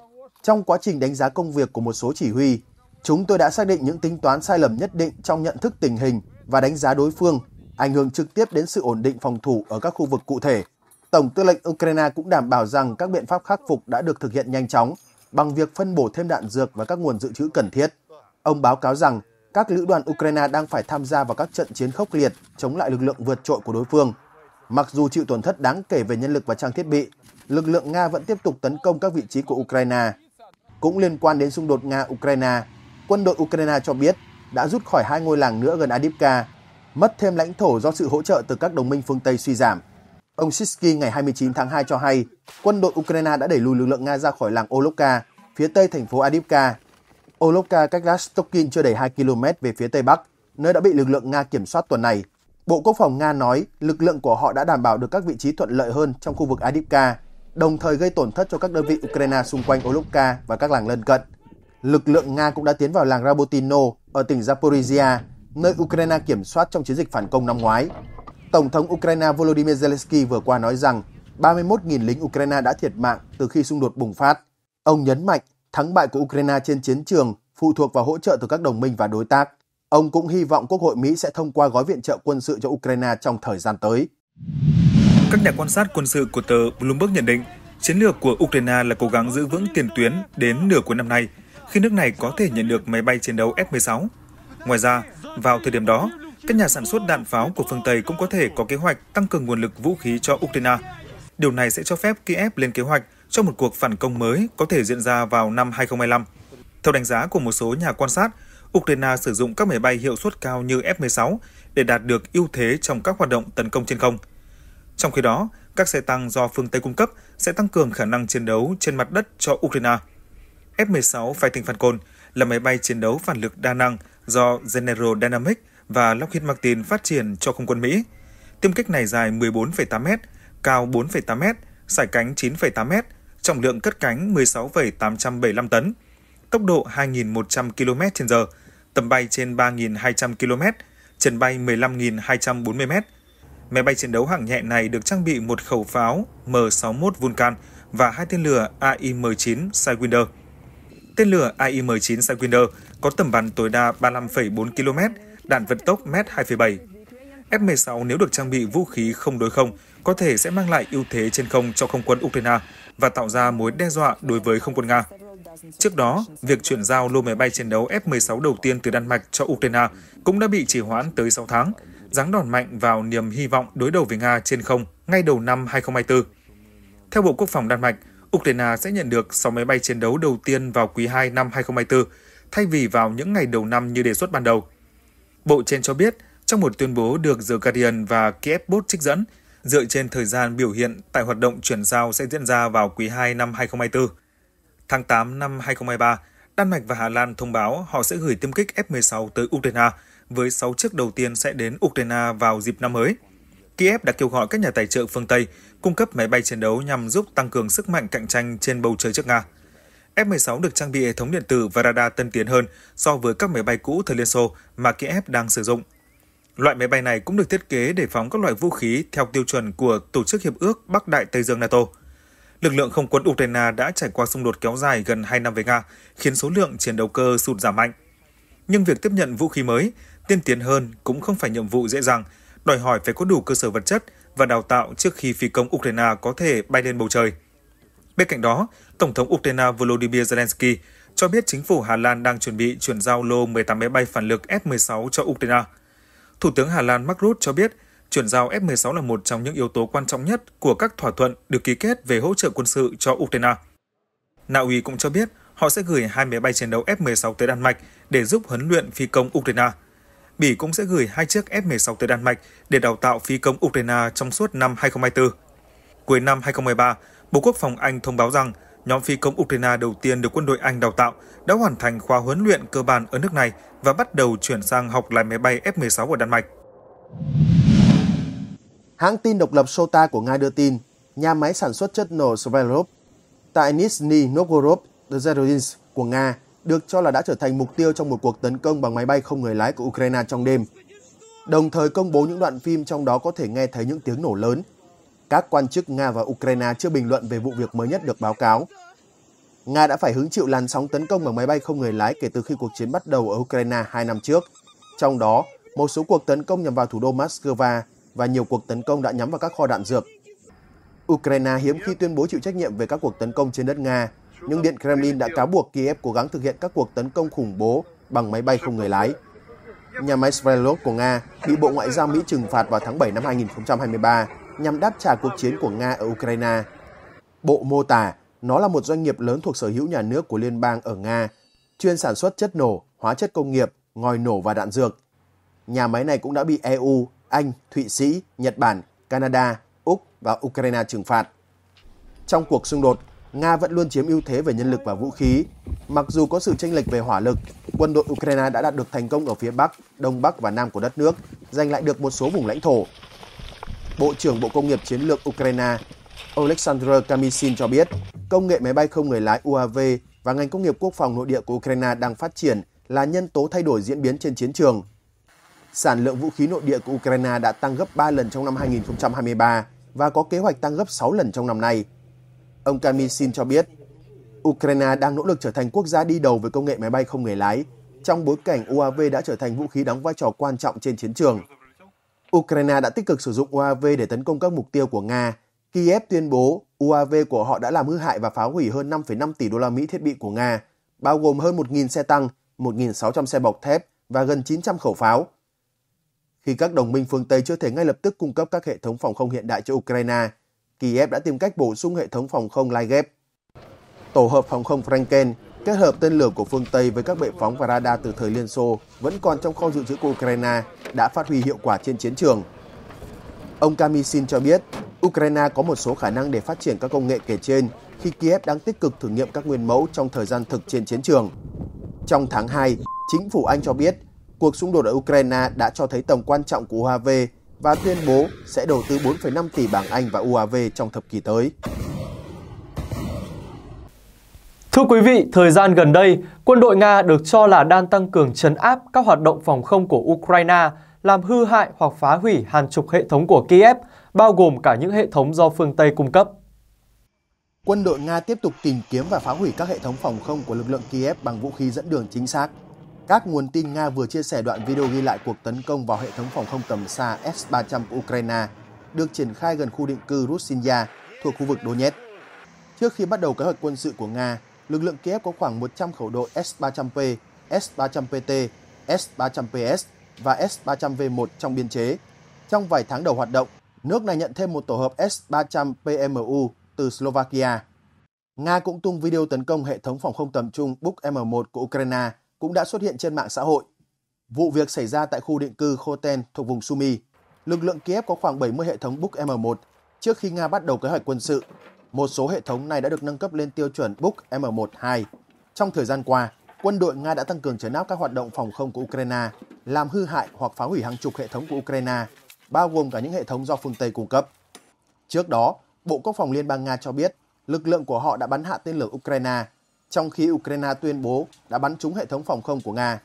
trong quá trình đánh giá công việc của một số chỉ huy, chúng tôi đã xác định những tính toán sai lầm nhất định trong nhận thức tình hình và đánh giá đối phương, ảnh hưởng trực tiếp đến sự ổn định phòng thủ ở các khu vực cụ thể Tổng tư lệnh Ukraine cũng đảm bảo rằng các biện pháp khắc phục đã được thực hiện nhanh chóng bằng việc phân bổ thêm đạn dược và các nguồn dự trữ cần thiết. Ông báo cáo rằng các lữ đoàn Ukraine đang phải tham gia vào các trận chiến khốc liệt chống lại lực lượng vượt trội của đối phương. Mặc dù chịu tổn thất đáng kể về nhân lực và trang thiết bị, lực lượng Nga vẫn tiếp tục tấn công các vị trí của Ukraine. Cũng liên quan đến xung đột Nga-Ukraine, quân đội Ukraine cho biết đã rút khỏi hai ngôi làng nữa gần Adipka, mất thêm lãnh thổ do sự hỗ trợ từ các đồng minh phương Tây suy giảm. Ông Shisky ngày 29 tháng 2 cho hay quân đội Ukraine đã đẩy lùi lực lượng Nga ra khỏi làng Olovka, phía tây thành phố Adivka. Olovka cách Rastokin chưa đầy 2 km về phía tây bắc, nơi đã bị lực lượng Nga kiểm soát tuần này. Bộ Quốc phòng Nga nói lực lượng của họ đã đảm bảo được các vị trí thuận lợi hơn trong khu vực Adivka, đồng thời gây tổn thất cho các đơn vị Ukraine xung quanh Olovka và các làng lân cận. Lực lượng Nga cũng đã tiến vào làng Rabotino ở tỉnh Zaporizhia, nơi Ukraine kiểm soát trong chiến dịch phản công năm ngoái. Tổng thống Ukraine Volodymyr Zelensky vừa qua nói rằng 31.000 lính Ukraine đã thiệt mạng từ khi xung đột bùng phát. Ông nhấn mạnh thắng bại của Ukraine trên chiến trường phụ thuộc vào hỗ trợ từ các đồng minh và đối tác. Ông cũng hy vọng Quốc hội Mỹ sẽ thông qua gói viện trợ quân sự cho Ukraine trong thời gian tới.
Các nhà quan sát quân sự của tờ Bloomberg nhận định chiến lược của Ukraine là cố gắng giữ vững tiền tuyến đến nửa cuối năm nay, khi nước này có thể nhận được máy bay chiến đấu F-16. Ngoài ra, vào thời điểm đó, các nhà sản xuất đạn pháo của phương Tây cũng có thể có kế hoạch tăng cường nguồn lực vũ khí cho Ukraine. Điều này sẽ cho phép Kiev lên kế hoạch cho một cuộc phản công mới có thể diễn ra vào năm 2025. Theo đánh giá của một số nhà quan sát, Ukraine sử dụng các máy bay hiệu suất cao như F-16 để đạt được ưu thế trong các hoạt động tấn công trên không. Trong khi đó, các xe tăng do phương Tây cung cấp sẽ tăng cường khả năng chiến đấu trên mặt đất cho Ukraine. F-16 Fighting Falcon là máy bay chiến đấu phản lực đa năng do General Dynamics và Lockheed Martin phát triển cho không quân Mỹ. Tiêm kích này dài 14,8 m, cao 4,8 m, sải cánh 9,8 m, trọng lượng cất cánh 16,875 tấn, tốc độ 2.100 km h tầm bay trên 3.200 km, trần bay 15.240 m. Máy bay chiến đấu hạng nhẹ này được trang bị một khẩu pháo M61 Vulcan và hai tên lửa AIM-9 Sidewinder. Tên lửa AIM-9 Sidewinder có tầm bắn tối đa 35,4 km đạn vận tốc M2,7. F-16 nếu được trang bị vũ khí không đối không, có thể sẽ mang lại ưu thế trên không cho không quân Ukraine và tạo ra mối đe dọa đối với không quân Nga. Trước đó, việc chuyển giao lô máy bay chiến đấu F-16 đầu tiên từ Đan Mạch cho Ukraine cũng đã bị trì hoãn tới 6 tháng, giáng đòn mạnh vào niềm hy vọng đối đầu với Nga trên không ngay đầu năm 2024. Theo Bộ Quốc phòng Đan Mạch, Ukraine sẽ nhận được 6 máy bay chiến đấu đầu tiên vào quý 2 năm 2024, thay vì vào những ngày đầu năm như đề xuất ban đầu. Bộ trên cho biết trong một tuyên bố được The Guardian và Kiev Post trích dẫn, dựa trên thời gian biểu hiện tại hoạt động chuyển giao sẽ diễn ra vào quý 2 năm 2024. Tháng 8 năm 2023, Đan Mạch và Hà Lan thông báo họ sẽ gửi tiêm kích F-16 tới Ukraine, với 6 chiếc đầu tiên sẽ đến Ukraine vào dịp năm mới. Kiev đã kêu gọi các nhà tài trợ phương Tây cung cấp máy bay chiến đấu nhằm giúp tăng cường sức mạnh cạnh tranh trên bầu trời trước Nga. F-16 được trang bị hệ thống điện tử và radar tân tiến hơn so với các máy bay cũ thời Liên Xô mà Kiev đang sử dụng. Loại máy bay này cũng được thiết kế để phóng các loại vũ khí theo tiêu chuẩn của Tổ chức Hiệp ước Bắc Đại Tây Dương NATO. Lực lượng không quân Ukraine đã trải qua xung đột kéo dài gần 2 năm với Nga, khiến số lượng chiến đấu cơ sụt giảm mạnh. Nhưng việc tiếp nhận vũ khí mới, tiên tiến hơn cũng không phải nhiệm vụ dễ dàng, đòi hỏi phải có đủ cơ sở vật chất và đào tạo trước khi phi công Ukraine có thể bay lên bầu trời – Bên cạnh đó, Tổng thống Ukraine Volodymyr Zelensky cho biết chính phủ Hà Lan đang chuẩn bị chuyển giao lô 18 máy bay phản lực F-16 cho Ukraine. Thủ tướng Hà Lan Mark Rutte cho biết chuyển giao F-16 là một trong những yếu tố quan trọng nhất của các thỏa thuận được ký kết về hỗ trợ quân sự cho Ukraine. Na Uy cũng cho biết họ sẽ gửi hai máy bay chiến đấu F-16 tới Đan Mạch để giúp huấn luyện phi công Ukraine. Bỉ cũng sẽ gửi hai chiếc F-16 tới Đan Mạch để đào tạo phi công Ukraine trong suốt năm 2024. Cuối năm 2013, Bộ Quốc phòng Anh thông báo rằng nhóm phi công Ukraine đầu tiên được quân đội Anh đào tạo đã hoàn thành khóa huấn luyện cơ bản ở nước này và bắt đầu chuyển sang học lái máy bay F-16 ở Đan Mạch.
Hãng tin độc lập Sota của Nga đưa tin, nhà máy sản xuất chất nổ Sverlov tại Nizhny Novgorod, Zerodinsk của Nga được cho là đã trở thành mục tiêu trong một cuộc tấn công bằng máy bay không người lái của Ukraine trong đêm. Đồng thời công bố những đoạn phim trong đó có thể nghe thấy những tiếng nổ lớn các quan chức Nga và Ukraine chưa bình luận về vụ việc mới nhất được báo cáo. Nga đã phải hứng chịu làn sóng tấn công bằng máy bay không người lái kể từ khi cuộc chiến bắt đầu ở Ukraine hai năm trước. Trong đó, một số cuộc tấn công nhằm vào thủ đô Moscow và nhiều cuộc tấn công đã nhắm vào các kho đạn dược. Ukraine hiếm khi tuyên bố chịu trách nhiệm về các cuộc tấn công trên đất Nga, nhưng Điện Kremlin đã cáo buộc Kiev cố gắng thực hiện các cuộc tấn công khủng bố bằng máy bay không người lái. Nhà máy Sverdlov của Nga bị Bộ Ngoại giao Mỹ trừng phạt vào tháng 7 năm 2023 nhằm đáp trả cuộc chiến của Nga ở Ukraine. Bộ mô tả nó là một doanh nghiệp lớn thuộc sở hữu nhà nước của liên bang ở Nga, chuyên sản xuất chất nổ, hóa chất công nghiệp, ngòi nổ và đạn dược. Nhà máy này cũng đã bị EU, Anh, Thụy Sĩ, Nhật Bản, Canada, Úc và Ukraine trừng phạt. Trong cuộc xung đột, Nga vẫn luôn chiếm ưu thế về nhân lực và vũ khí. Mặc dù có sự chênh lệch về hỏa lực, quân đội Ukraine đã đạt được thành công ở phía Bắc, Đông Bắc và Nam của đất nước, giành lại được một số vùng lãnh thổ, Bộ trưởng Bộ Công nghiệp Chiến lược Ukraine Oleksandr Kamishin cho biết, công nghệ máy bay không người lái UAV và ngành công nghiệp quốc phòng nội địa của Ukraine đang phát triển là nhân tố thay đổi diễn biến trên chiến trường. Sản lượng vũ khí nội địa của Ukraine đã tăng gấp 3 lần trong năm 2023 và có kế hoạch tăng gấp 6 lần trong năm nay. Ông Kamishin cho biết, Ukraine đang nỗ lực trở thành quốc gia đi đầu về công nghệ máy bay không người lái trong bối cảnh UAV đã trở thành vũ khí đóng vai trò quan trọng trên chiến trường. Ukraine đã tích cực sử dụng UAV để tấn công các mục tiêu của Nga. Kiev tuyên bố UAV của họ đã làm hư hại và phá hủy hơn 5,5 tỷ đô la Mỹ thiết bị của Nga, bao gồm hơn 1.000 xe tăng, 1.600 xe bọc thép và gần 900 khẩu pháo. Khi các đồng minh phương Tây chưa thể ngay lập tức cung cấp các hệ thống phòng không hiện đại cho Ukraine, Kiev đã tìm cách bổ sung hệ thống phòng không Ligev. Tổ hợp phòng không Franken kết hợp tên lửa của phương Tây với các bệ phóng và radar từ thời Liên Xô vẫn còn trong kho dự trữ của Ukraine đã phát huy hiệu quả trên chiến trường. Ông Kamishin cho biết, Ukraine có một số khả năng để phát triển các công nghệ kể trên khi Kiev đang tích cực thử nghiệm các nguyên mẫu trong thời gian thực trên chiến trường. Trong tháng 2, chính phủ Anh cho biết cuộc xung đột ở Ukraine đã cho thấy tầm quan trọng của UAV và tuyên bố sẽ đầu tư 4,5 tỷ bảng Anh vào UAV trong thập kỷ tới.
Thưa quý vị, thời gian gần đây, quân đội Nga được cho là đang tăng cường chấn áp các hoạt động phòng không của Ukraine, làm hư hại hoặc phá hủy hàng
chục hệ thống của Kiev, bao gồm cả những hệ thống do phương Tây cung cấp. Quân đội Nga tiếp tục tìm kiếm và phá hủy các hệ thống phòng không của lực lượng Kiev bằng vũ khí dẫn đường chính xác. Các nguồn tin Nga vừa chia sẻ đoạn video ghi lại cuộc tấn công vào hệ thống phòng không tầm xa S-300 của Ukraine, được triển khai gần khu định cư Rusinya thuộc khu vực Donetsk. Trước khi bắt đầu kế hoạch quân sự của Nga, lực lượng Kiev có khoảng 100 khẩu đội S-300P, S-300PT, S-300PS và S-300V1 trong biên chế. Trong vài tháng đầu hoạt động, nước này nhận thêm một tổ hợp S-300PMU từ Slovakia. Nga cũng tung video tấn công hệ thống phòng không tầm trung Buk M1 của Ukraine cũng đã xuất hiện trên mạng xã hội. Vụ việc xảy ra tại khu định cư Khoten thuộc vùng Sumy. Lực lượng Kiev có khoảng 70 hệ thống Buk M1 trước khi Nga bắt đầu kế hoạch quân sự một số hệ thống này đã được nâng cấp lên tiêu chuẩn Buk M12. Trong thời gian qua, quân đội Nga đã tăng cường trấn áp các hoạt động phòng không của Ukraine, làm hư hại hoặc phá hủy hàng chục hệ thống của Ukraine, bao gồm cả những hệ thống do phương Tây cung cấp. Trước đó, Bộ Quốc phòng Liên bang Nga cho biết lực lượng của họ đã bắn hạ tên lửa Ukraine, trong khi Ukraine tuyên bố đã bắn trúng hệ thống phòng không của Nga.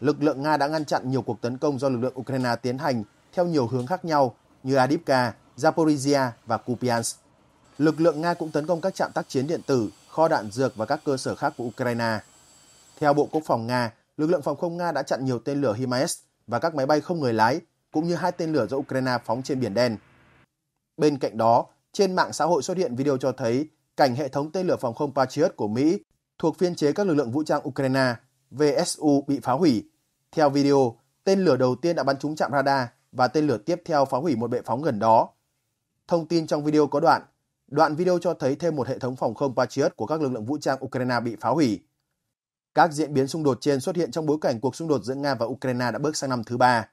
Lực lượng Nga đã ngăn chặn nhiều cuộc tấn công do lực lượng Ukraine tiến hành theo nhiều hướng khác nhau như Adipka, Zaporizhia và Kupiansk lực lượng Nga cũng tấn công các trạm tác chiến điện tử, kho đạn dược và các cơ sở khác của Ukraine. Theo Bộ Quốc phòng Nga, lực lượng phòng không Nga đã chặn nhiều tên lửa HIMARS và các máy bay không người lái, cũng như hai tên lửa do Ukraine phóng trên Biển Đen. Bên cạnh đó, trên mạng xã hội xuất hiện video cho thấy cảnh hệ thống tên lửa phòng không Patriot của Mỹ thuộc phiên chế các lực lượng vũ trang Ukraine VSU bị phá hủy. Theo video, tên lửa đầu tiên đã bắn trúng trạm radar và tên lửa tiếp theo phá hủy một bệ phóng gần đó. Thông tin trong video có đoạn đoạn video cho thấy thêm một hệ thống phòng không Patriot của các lực lượng vũ trang Ukraine bị phá hủy. Các diễn biến xung đột trên xuất hiện trong bối cảnh cuộc xung đột giữa Nga và Ukraine đã bước sang năm thứ ba.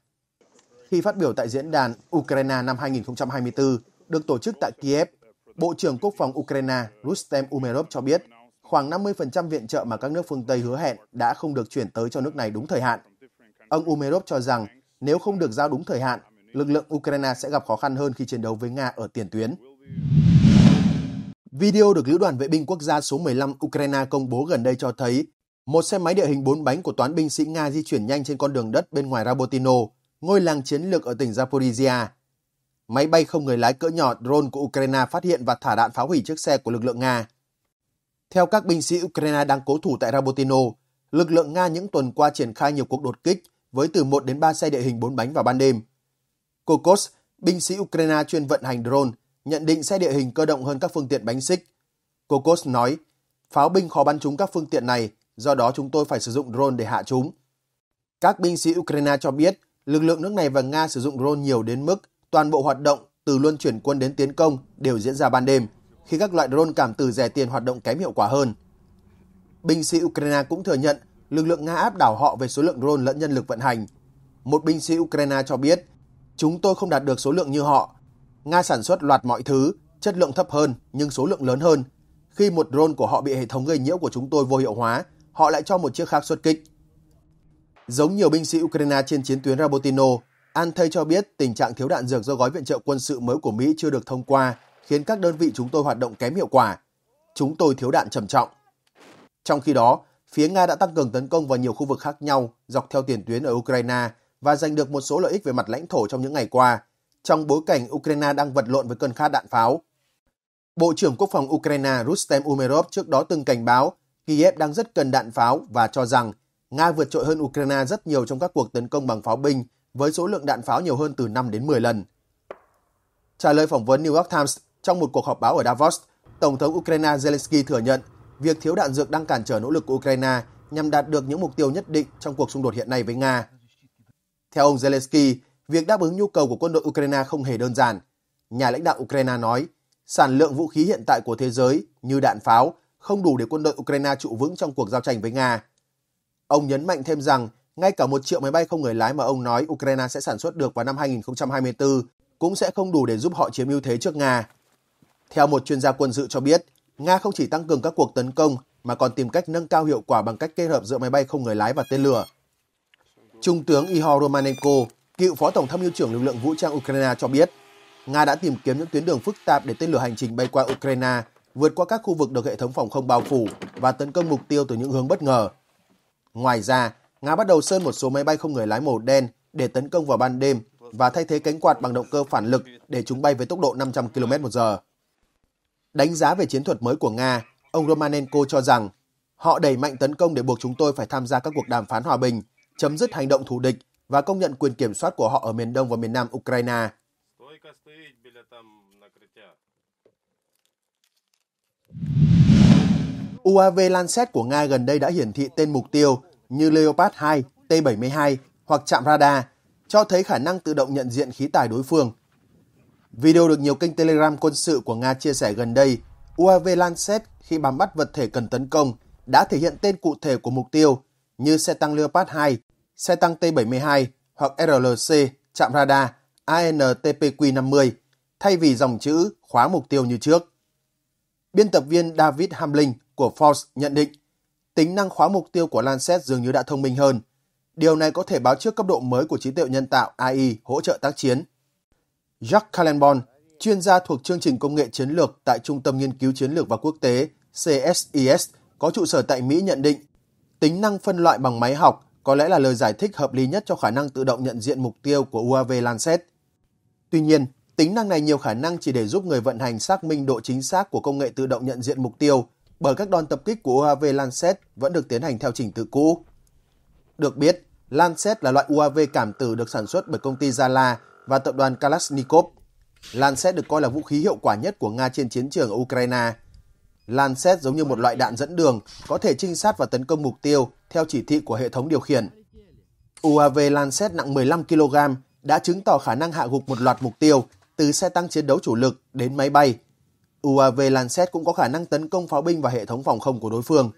Khi phát biểu tại diễn đàn Ukraine năm 2024 được tổ chức tại Kiev, Bộ trưởng Quốc phòng Ukraine Rustem Umerov cho biết khoảng 50% viện trợ mà các nước phương Tây hứa hẹn đã không được chuyển tới cho nước này đúng thời hạn. Ông Umerov cho rằng nếu không được giao đúng thời hạn, lực lượng Ukraine sẽ gặp khó khăn hơn khi chiến đấu với Nga ở tiền tuyến. Video được Lữ đoàn Vệ binh Quốc gia số 15 Ukraine công bố gần đây cho thấy một xe máy địa hình bốn bánh của toán binh sĩ Nga di chuyển nhanh trên con đường đất bên ngoài Rabotino, ngôi làng chiến lược ở tỉnh Zaporizhia. Máy bay không người lái cỡ nhỏ drone của Ukraine phát hiện và thả đạn phá hủy chiếc xe của lực lượng Nga. Theo các binh sĩ Ukraine đang cố thủ tại Rabotino, lực lượng Nga những tuần qua triển khai nhiều cuộc đột kích với từ 1 đến 3 xe địa hình bốn bánh vào ban đêm. Kokos, binh sĩ Ukraine chuyên vận hành drone, nhận định xe địa hình cơ động hơn các phương tiện bánh xích. Kokos nói, pháo binh khó bắn trúng các phương tiện này, do đó chúng tôi phải sử dụng drone để hạ chúng. Các binh sĩ Ukraine cho biết, lực lượng nước này và Nga sử dụng drone nhiều đến mức toàn bộ hoạt động từ luân chuyển quân đến tiến công đều diễn ra ban đêm, khi các loại drone cảm từ rẻ tiền hoạt động kém hiệu quả hơn. Binh sĩ Ukraine cũng thừa nhận lực lượng Nga áp đảo họ về số lượng drone lẫn nhân lực vận hành. Một binh sĩ Ukraine cho biết, chúng tôi không đạt được số lượng như họ, Nga sản xuất loạt mọi thứ, chất lượng thấp hơn nhưng số lượng lớn hơn. Khi một drone của họ bị hệ thống gây nhiễu của chúng tôi vô hiệu hóa, họ lại cho một chiếc khác xuất kích. Giống nhiều binh sĩ Ukraine trên chiến tuyến Rabotino, Antey cho biết tình trạng thiếu đạn dược do gói viện trợ quân sự mới của Mỹ chưa được thông qua khiến các đơn vị chúng tôi hoạt động kém hiệu quả. Chúng tôi thiếu đạn trầm trọng. Trong khi đó, phía Nga đã tăng cường tấn công vào nhiều khu vực khác nhau dọc theo tiền tuyến ở Ukraine và giành được một số lợi ích về mặt lãnh thổ trong những ngày qua, trong bối cảnh Ukraine đang vật lộn với cơn khát đạn pháo. Bộ trưởng Quốc phòng Ukraine Rustem Umerov trước đó từng cảnh báo Kiev đang rất cần đạn pháo và cho rằng Nga vượt trội hơn Ukraine rất nhiều trong các cuộc tấn công bằng pháo binh với số lượng đạn pháo nhiều hơn từ 5 đến 10 lần. Trả lời phỏng vấn New York Times trong một cuộc họp báo ở Davos, Tổng thống Ukraine Zelensky thừa nhận việc thiếu đạn dược đang cản trở nỗ lực của Ukraine nhằm đạt được những mục tiêu nhất định trong cuộc xung đột hiện nay với Nga. Theo ông Zelensky, việc đáp ứng nhu cầu của quân đội Ukraine không hề đơn giản. Nhà lãnh đạo Ukraine nói, sản lượng vũ khí hiện tại của thế giới như đạn pháo không đủ để quân đội Ukraine trụ vững trong cuộc giao tranh với Nga. Ông nhấn mạnh thêm rằng, ngay cả một triệu máy bay không người lái mà ông nói Ukraine sẽ sản xuất được vào năm 2024 cũng sẽ không đủ để giúp họ chiếm ưu thế trước Nga. Theo một chuyên gia quân sự cho biết, Nga không chỉ tăng cường các cuộc tấn công mà còn tìm cách nâng cao hiệu quả bằng cách kết hợp giữa máy bay không người lái và tên lửa. Trung tướng Ihor Romanenko, Cựu Phó Tổng tham mưu trưởng lực lượng vũ trang Ukraine cho biết, Nga đã tìm kiếm những tuyến đường phức tạp để tên lửa hành trình bay qua Ukraine, vượt qua các khu vực được hệ thống phòng không bao phủ và tấn công mục tiêu từ những hướng bất ngờ. Ngoài ra, Nga bắt đầu sơn một số máy bay không người lái màu đen để tấn công vào ban đêm và thay thế cánh quạt bằng động cơ phản lực để chúng bay với tốc độ 500 km/h. Đánh giá về chiến thuật mới của Nga, ông Romanenko cho rằng họ đẩy mạnh tấn công để buộc chúng tôi phải tham gia các cuộc đàm phán hòa bình, chấm dứt hành động thù địch và công nhận quyền kiểm soát của họ ở miền đông và miền nam Ukraine. UAV Lancet của Nga gần đây đã hiển thị tên mục tiêu như Leopard 2, T-72 hoặc chạm radar, cho thấy khả năng tự động nhận diện khí tài đối phương. Video được nhiều kênh Telegram quân sự của Nga chia sẻ gần đây, UAV Lancet khi bám bắt vật thể cần tấn công đã thể hiện tên cụ thể của mục tiêu như xe tăng Leopard 2, xe tăng T-72 hoặc RLC chạm radar ANTPQ-50 thay vì dòng chữ khóa mục tiêu như trước. Biên tập viên David Hamling của Force nhận định tính năng khóa mục tiêu của Lancet dường như đã thông minh hơn. Điều này có thể báo trước cấp độ mới của trí tuệ nhân tạo AI hỗ trợ tác chiến. Jacques Calenbon, chuyên gia thuộc chương trình công nghệ chiến lược tại Trung tâm Nghiên cứu Chiến lược và Quốc tế CSIS có trụ sở tại Mỹ nhận định tính năng phân loại bằng máy học có lẽ là lời giải thích hợp lý nhất cho khả năng tự động nhận diện mục tiêu của UAV Lancet. Tuy nhiên, tính năng này nhiều khả năng chỉ để giúp người vận hành xác minh độ chính xác của công nghệ tự động nhận diện mục tiêu, bởi các đòn tập kích của UAV Lancet vẫn được tiến hành theo trình tự cũ. Được biết, Lancet là loại UAV cảm tử được sản xuất bởi công ty Zala và tập đoàn Kalashnikov. Lancet được coi là vũ khí hiệu quả nhất của Nga trên chiến trường Ukraine. Lancet giống như một loại đạn dẫn đường, có thể trinh sát và tấn công mục tiêu theo chỉ thị của hệ thống điều khiển. UAV Lancet nặng 15 kg đã chứng tỏ khả năng hạ gục một loạt mục tiêu từ xe tăng chiến đấu chủ lực đến máy bay. UAV Lancet cũng có khả năng tấn công pháo binh và hệ thống phòng không của đối phương.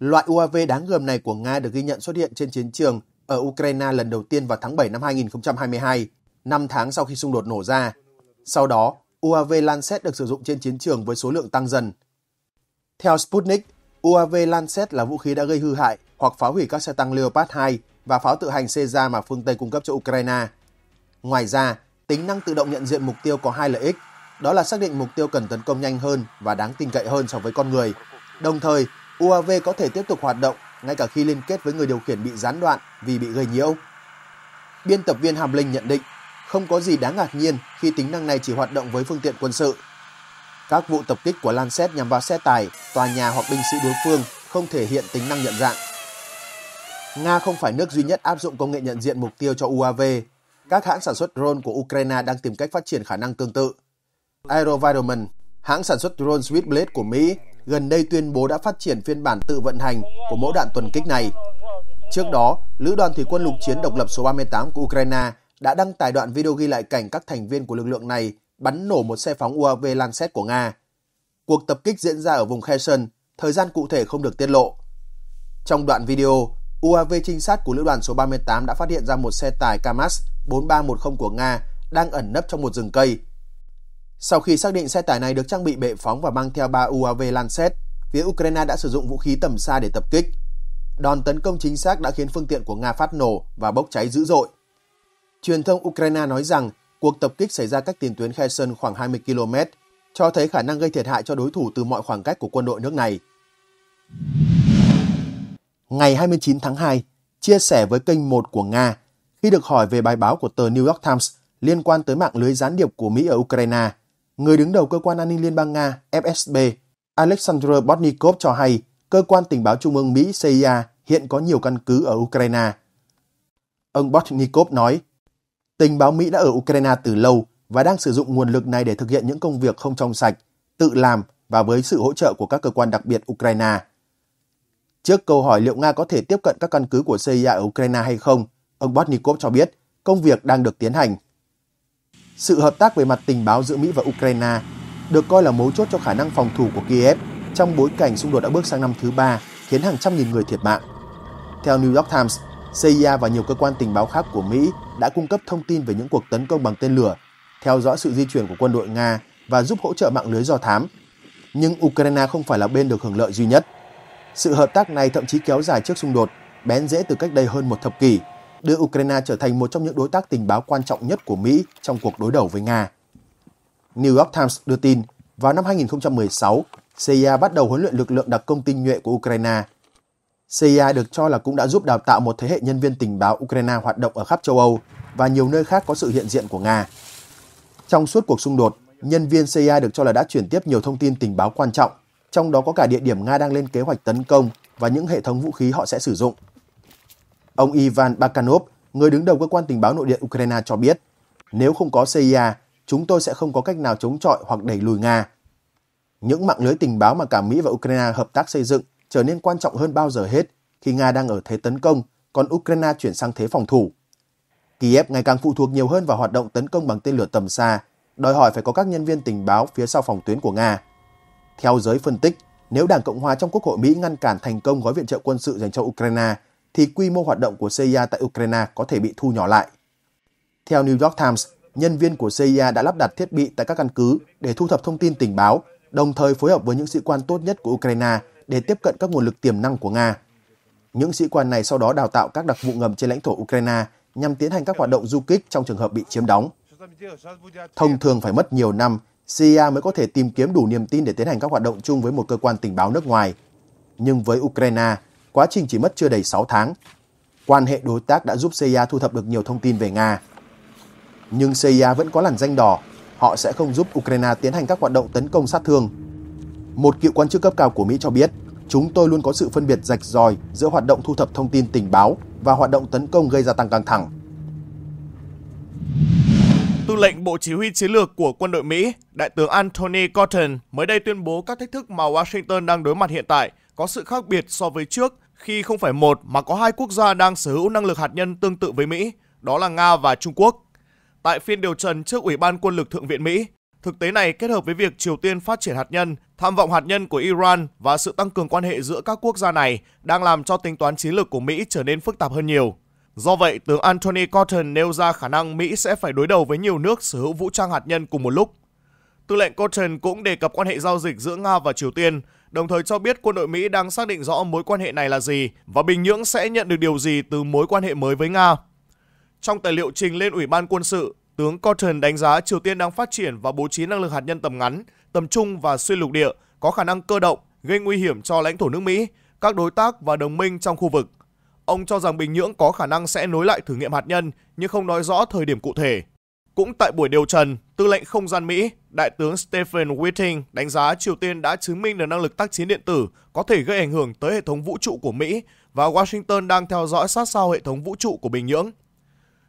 Loại UAV đáng gờm này của Nga được ghi nhận xuất hiện trên chiến trường ở Ukraine lần đầu tiên vào tháng 7 năm 2022, 5 tháng sau khi xung đột nổ ra. Sau đó, UAV Lancet được sử dụng trên chiến trường với số lượng tăng dần. Theo Sputnik, UAV Lancet là vũ khí đã gây hư hại hoặc phá hủy các xe tăng Leopard 2 và pháo tự hành Caesar mà phương Tây cung cấp cho Ukraine. Ngoài ra, tính năng tự động nhận diện mục tiêu có hai lợi ích, đó là xác định mục tiêu cần tấn công nhanh hơn và đáng tin cậy hơn so với con người. Đồng thời, UAV có thể tiếp tục hoạt động ngay cả khi liên kết với người điều khiển bị gián đoạn vì bị gây nhiễu. Biên tập viên Hàm Linh nhận định, không có gì đáng ngạc nhiên khi tính năng này chỉ hoạt động với phương tiện quân sự – các vụ tập kích của Lancet nhằm vào xe tải, tòa nhà hoặc binh sĩ đối phương không thể hiện tính năng nhận dạng. Nga không phải nước duy nhất áp dụng công nghệ nhận diện mục tiêu cho UAV. Các hãng sản xuất drone của Ukraine đang tìm cách phát triển khả năng tương tự. Aerovironment, hãng sản xuất drone Switchblade của Mỹ, gần đây tuyên bố đã phát triển phiên bản tự vận hành của mẫu đạn tuần kích này. Trước đó, Lữ đoàn Thủy quân lục chiến độc lập số 38 của Ukraine đã đăng tải đoạn video ghi lại cảnh các thành viên của lực lượng này bắn nổ một xe phóng UAV Lancet của Nga. Cuộc tập kích diễn ra ở vùng Kherson, thời gian cụ thể không được tiết lộ. Trong đoạn video, UAV trinh sát của lữ đoàn số 38 đã phát hiện ra một xe tải Kamaz 4310 của Nga đang ẩn nấp trong một rừng cây. Sau khi xác định xe tải này được trang bị bệ phóng và mang theo 3 UAV Lancet, phía Ukraine đã sử dụng vũ khí tầm xa để tập kích. Đòn tấn công chính xác đã khiến phương tiện của Nga phát nổ và bốc cháy dữ dội. Truyền thông Ukraine nói rằng Cuộc tập kích xảy ra cách tiền tuyến Kherson khoảng 20 km, cho thấy khả năng gây thiệt hại cho đối thủ từ mọi khoảng cách của quân đội nước này. Ngày 29 tháng 2, chia sẻ với kênh 1 của Nga, khi được hỏi về bài báo của tờ New York Times liên quan tới mạng lưới gián điệp của Mỹ ở Ukraine, người đứng đầu cơ quan an ninh liên bang Nga FSB, Alexander Botnikov cho hay cơ quan tình báo trung ương Mỹ CIA hiện có nhiều căn cứ ở Ukraine. Ông Botnikov nói, Tình báo Mỹ đã ở Ukraine từ lâu và đang sử dụng nguồn lực này để thực hiện những công việc không trong sạch, tự làm và với sự hỗ trợ của các cơ quan đặc biệt Ukraine. Trước câu hỏi liệu Nga có thể tiếp cận các căn cứ của CIA ở Ukraine hay không, ông Botnikov cho biết công việc đang được tiến hành. Sự hợp tác về mặt tình báo giữa Mỹ và Ukraine được coi là mấu chốt cho khả năng phòng thủ của Kiev trong bối cảnh xung đột đã bước sang năm thứ ba khiến hàng trăm nghìn người thiệt mạng. Theo New York Times, CIA và nhiều cơ quan tình báo khác của Mỹ đã cung cấp thông tin về những cuộc tấn công bằng tên lửa, theo dõi sự di chuyển của quân đội Nga và giúp hỗ trợ mạng lưới do thám. Nhưng Ukraine không phải là bên được hưởng lợi duy nhất. Sự hợp tác này thậm chí kéo dài trước xung đột, bén rễ từ cách đây hơn một thập kỷ, đưa Ukraine trở thành một trong những đối tác tình báo quan trọng nhất của Mỹ trong cuộc đối đầu với Nga. New York Times đưa tin, vào năm 2016, CIA bắt đầu huấn luyện lực lượng đặc công tinh nhuệ của Ukraine – CIA được cho là cũng đã giúp đào tạo một thế hệ nhân viên tình báo Ukraine hoạt động ở khắp châu Âu và nhiều nơi khác có sự hiện diện của Nga. Trong suốt cuộc xung đột, nhân viên CIA được cho là đã chuyển tiếp nhiều thông tin tình báo quan trọng, trong đó có cả địa điểm Nga đang lên kế hoạch tấn công và những hệ thống vũ khí họ sẽ sử dụng. Ông Ivan Bakanov, người đứng đầu cơ quan tình báo nội địa Ukraine cho biết, nếu không có CIA, chúng tôi sẽ không có cách nào chống chọi hoặc đẩy lùi Nga. Những mạng lưới tình báo mà cả Mỹ và Ukraine hợp tác xây dựng trở nên quan trọng hơn bao giờ hết khi Nga đang ở thế tấn công, còn Ukraine chuyển sang thế phòng thủ. Kiev ngày càng phụ thuộc nhiều hơn vào hoạt động tấn công bằng tên lửa tầm xa, đòi hỏi phải có các nhân viên tình báo phía sau phòng tuyến của Nga. Theo giới phân tích, nếu Đảng Cộng hòa trong Quốc hội Mỹ ngăn cản thành công gói viện trợ quân sự dành cho Ukraine, thì quy mô hoạt động của CIA tại Ukraine có thể bị thu nhỏ lại. Theo New York Times, nhân viên của CIA đã lắp đặt thiết bị tại các căn cứ để thu thập thông tin tình báo, đồng thời phối hợp với những sĩ quan tốt nhất của Ukraine để tiếp cận các nguồn lực tiềm năng của Nga. Những sĩ quan này sau đó đào tạo các đặc vụ ngầm trên lãnh thổ Ukraine nhằm tiến hành các hoạt động du kích trong trường hợp bị chiếm đóng. Thông thường phải mất nhiều năm, CIA mới có thể tìm kiếm đủ niềm tin để tiến hành các hoạt động chung với một cơ quan tình báo nước ngoài. Nhưng với Ukraine, quá trình chỉ mất chưa đầy 6 tháng. Quan hệ đối tác đã giúp CIA thu thập được nhiều thông tin về Nga. Nhưng CIA vẫn có làn danh đỏ, họ sẽ không giúp Ukraine tiến hành các hoạt động tấn công sát thương một cựu quan chức cấp cao của Mỹ cho biết, chúng tôi luôn có sự phân biệt rạch ròi giữa hoạt động thu thập thông tin tình báo và hoạt động tấn công gây ra tăng căng thẳng.
Tư lệnh Bộ Chỉ huy Chiến lược của quân đội Mỹ, Đại tướng Anthony Cotton mới đây tuyên bố các thách thức mà Washington đang đối mặt hiện tại có sự khác biệt so với trước khi không phải một mà có hai quốc gia đang sở hữu năng lực hạt nhân tương tự với Mỹ, đó là Nga và Trung Quốc. Tại phiên điều trần trước Ủy ban Quân lực Thượng viện Mỹ, thực tế này kết hợp với việc Triều Tiên phát triển hạt nhân Tham vọng hạt nhân của Iran và sự tăng cường quan hệ giữa các quốc gia này đang làm cho tính toán chiến lược của Mỹ trở nên phức tạp hơn nhiều. Do vậy, tướng Anthony Cotton nêu ra khả năng Mỹ sẽ phải đối đầu với nhiều nước sở hữu vũ trang hạt nhân cùng một lúc. Tư lệnh Cotton cũng đề cập quan hệ giao dịch giữa Nga và Triều Tiên, đồng thời cho biết quân đội Mỹ đang xác định rõ mối quan hệ này là gì và Bình Nhưỡng sẽ nhận được điều gì từ mối quan hệ mới với Nga. Trong tài liệu trình lên Ủy ban quân sự, tướng Cotton đánh giá Triều Tiên đang phát triển và bố trí năng lực hạt nhân tầm ngắn – tầm trung và xuyên lục địa, có khả năng cơ động, gây nguy hiểm cho lãnh thổ nước Mỹ, các đối tác và đồng minh trong khu vực. Ông cho rằng Bình Nhưỡng có khả năng sẽ nối lại thử nghiệm hạt nhân nhưng không nói rõ thời điểm cụ thể. Cũng tại buổi điều trần, Tư lệnh Không gian Mỹ, Đại tướng Stephen Whiting đánh giá Triều Tiên đã chứng minh được năng lực tác chiến điện tử có thể gây ảnh hưởng tới hệ thống vũ trụ của Mỹ và Washington đang theo dõi sát sao hệ thống vũ trụ của Bình Nhưỡng.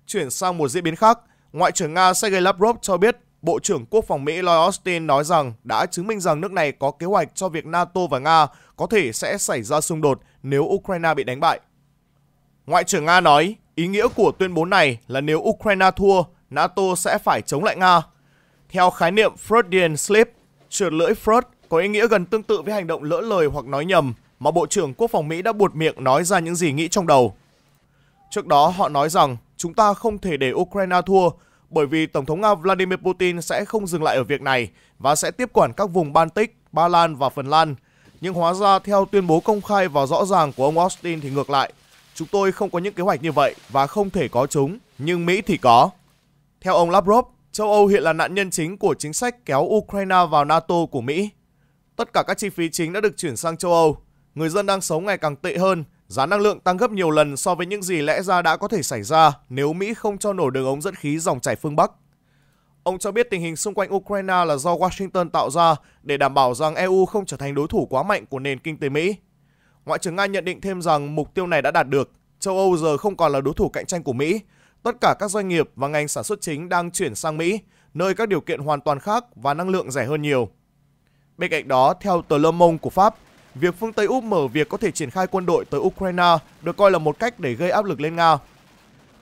Chuyển sang một diễn biến khác, Ngoại trưởng Nga Sergei Lavrov cho biết Bộ trưởng Quốc phòng Mỹ Lloyd Austin nói rằng đã chứng minh rằng nước này có kế hoạch cho việc NATO và Nga có thể sẽ xảy ra xung đột nếu Ukraine bị đánh bại. Ngoại trưởng Nga nói, ý nghĩa của tuyên bố này là nếu Ukraine thua, NATO sẽ phải chống lại Nga. Theo khái niệm Freudian slip, trượt lưỡi Freud có ý nghĩa gần tương tự với hành động lỡ lời hoặc nói nhầm mà Bộ trưởng Quốc phòng Mỹ đã buột miệng nói ra những gì nghĩ trong đầu. Trước đó họ nói rằng chúng ta không thể để Ukraine thua bởi vì Tổng thống Nga Vladimir Putin sẽ không dừng lại ở việc này và sẽ tiếp quản các vùng Baltic, Ba Lan và Phần Lan. Nhưng hóa ra theo tuyên bố công khai và rõ ràng của ông Austin thì ngược lại, chúng tôi không có những kế hoạch như vậy và không thể có chúng, nhưng Mỹ thì có. Theo ông Lavrov, châu Âu hiện là nạn nhân chính của chính sách kéo Ukraine vào NATO của Mỹ. Tất cả các chi phí chính đã được chuyển sang châu Âu. Người dân đang sống ngày càng tệ hơn – Giá năng lượng tăng gấp nhiều lần so với những gì lẽ ra đã có thể xảy ra nếu Mỹ không cho nổ đường ống dẫn khí dòng chảy phương Bắc. Ông cho biết tình hình xung quanh Ukraine là do Washington tạo ra để đảm bảo rằng EU không trở thành đối thủ quá mạnh của nền kinh tế Mỹ. Ngoại trưởng Nga nhận định thêm rằng mục tiêu này đã đạt được, châu Âu giờ không còn là đối thủ cạnh tranh của Mỹ. Tất cả các doanh nghiệp và ngành sản xuất chính đang chuyển sang Mỹ, nơi các điều kiện hoàn toàn khác và năng lượng rẻ hơn nhiều. Bên cạnh đó, theo tờ Le Monde của Pháp, việc phương Tây úp mở việc có thể triển khai quân đội tới Ukraine được coi là một cách để gây áp lực lên Nga.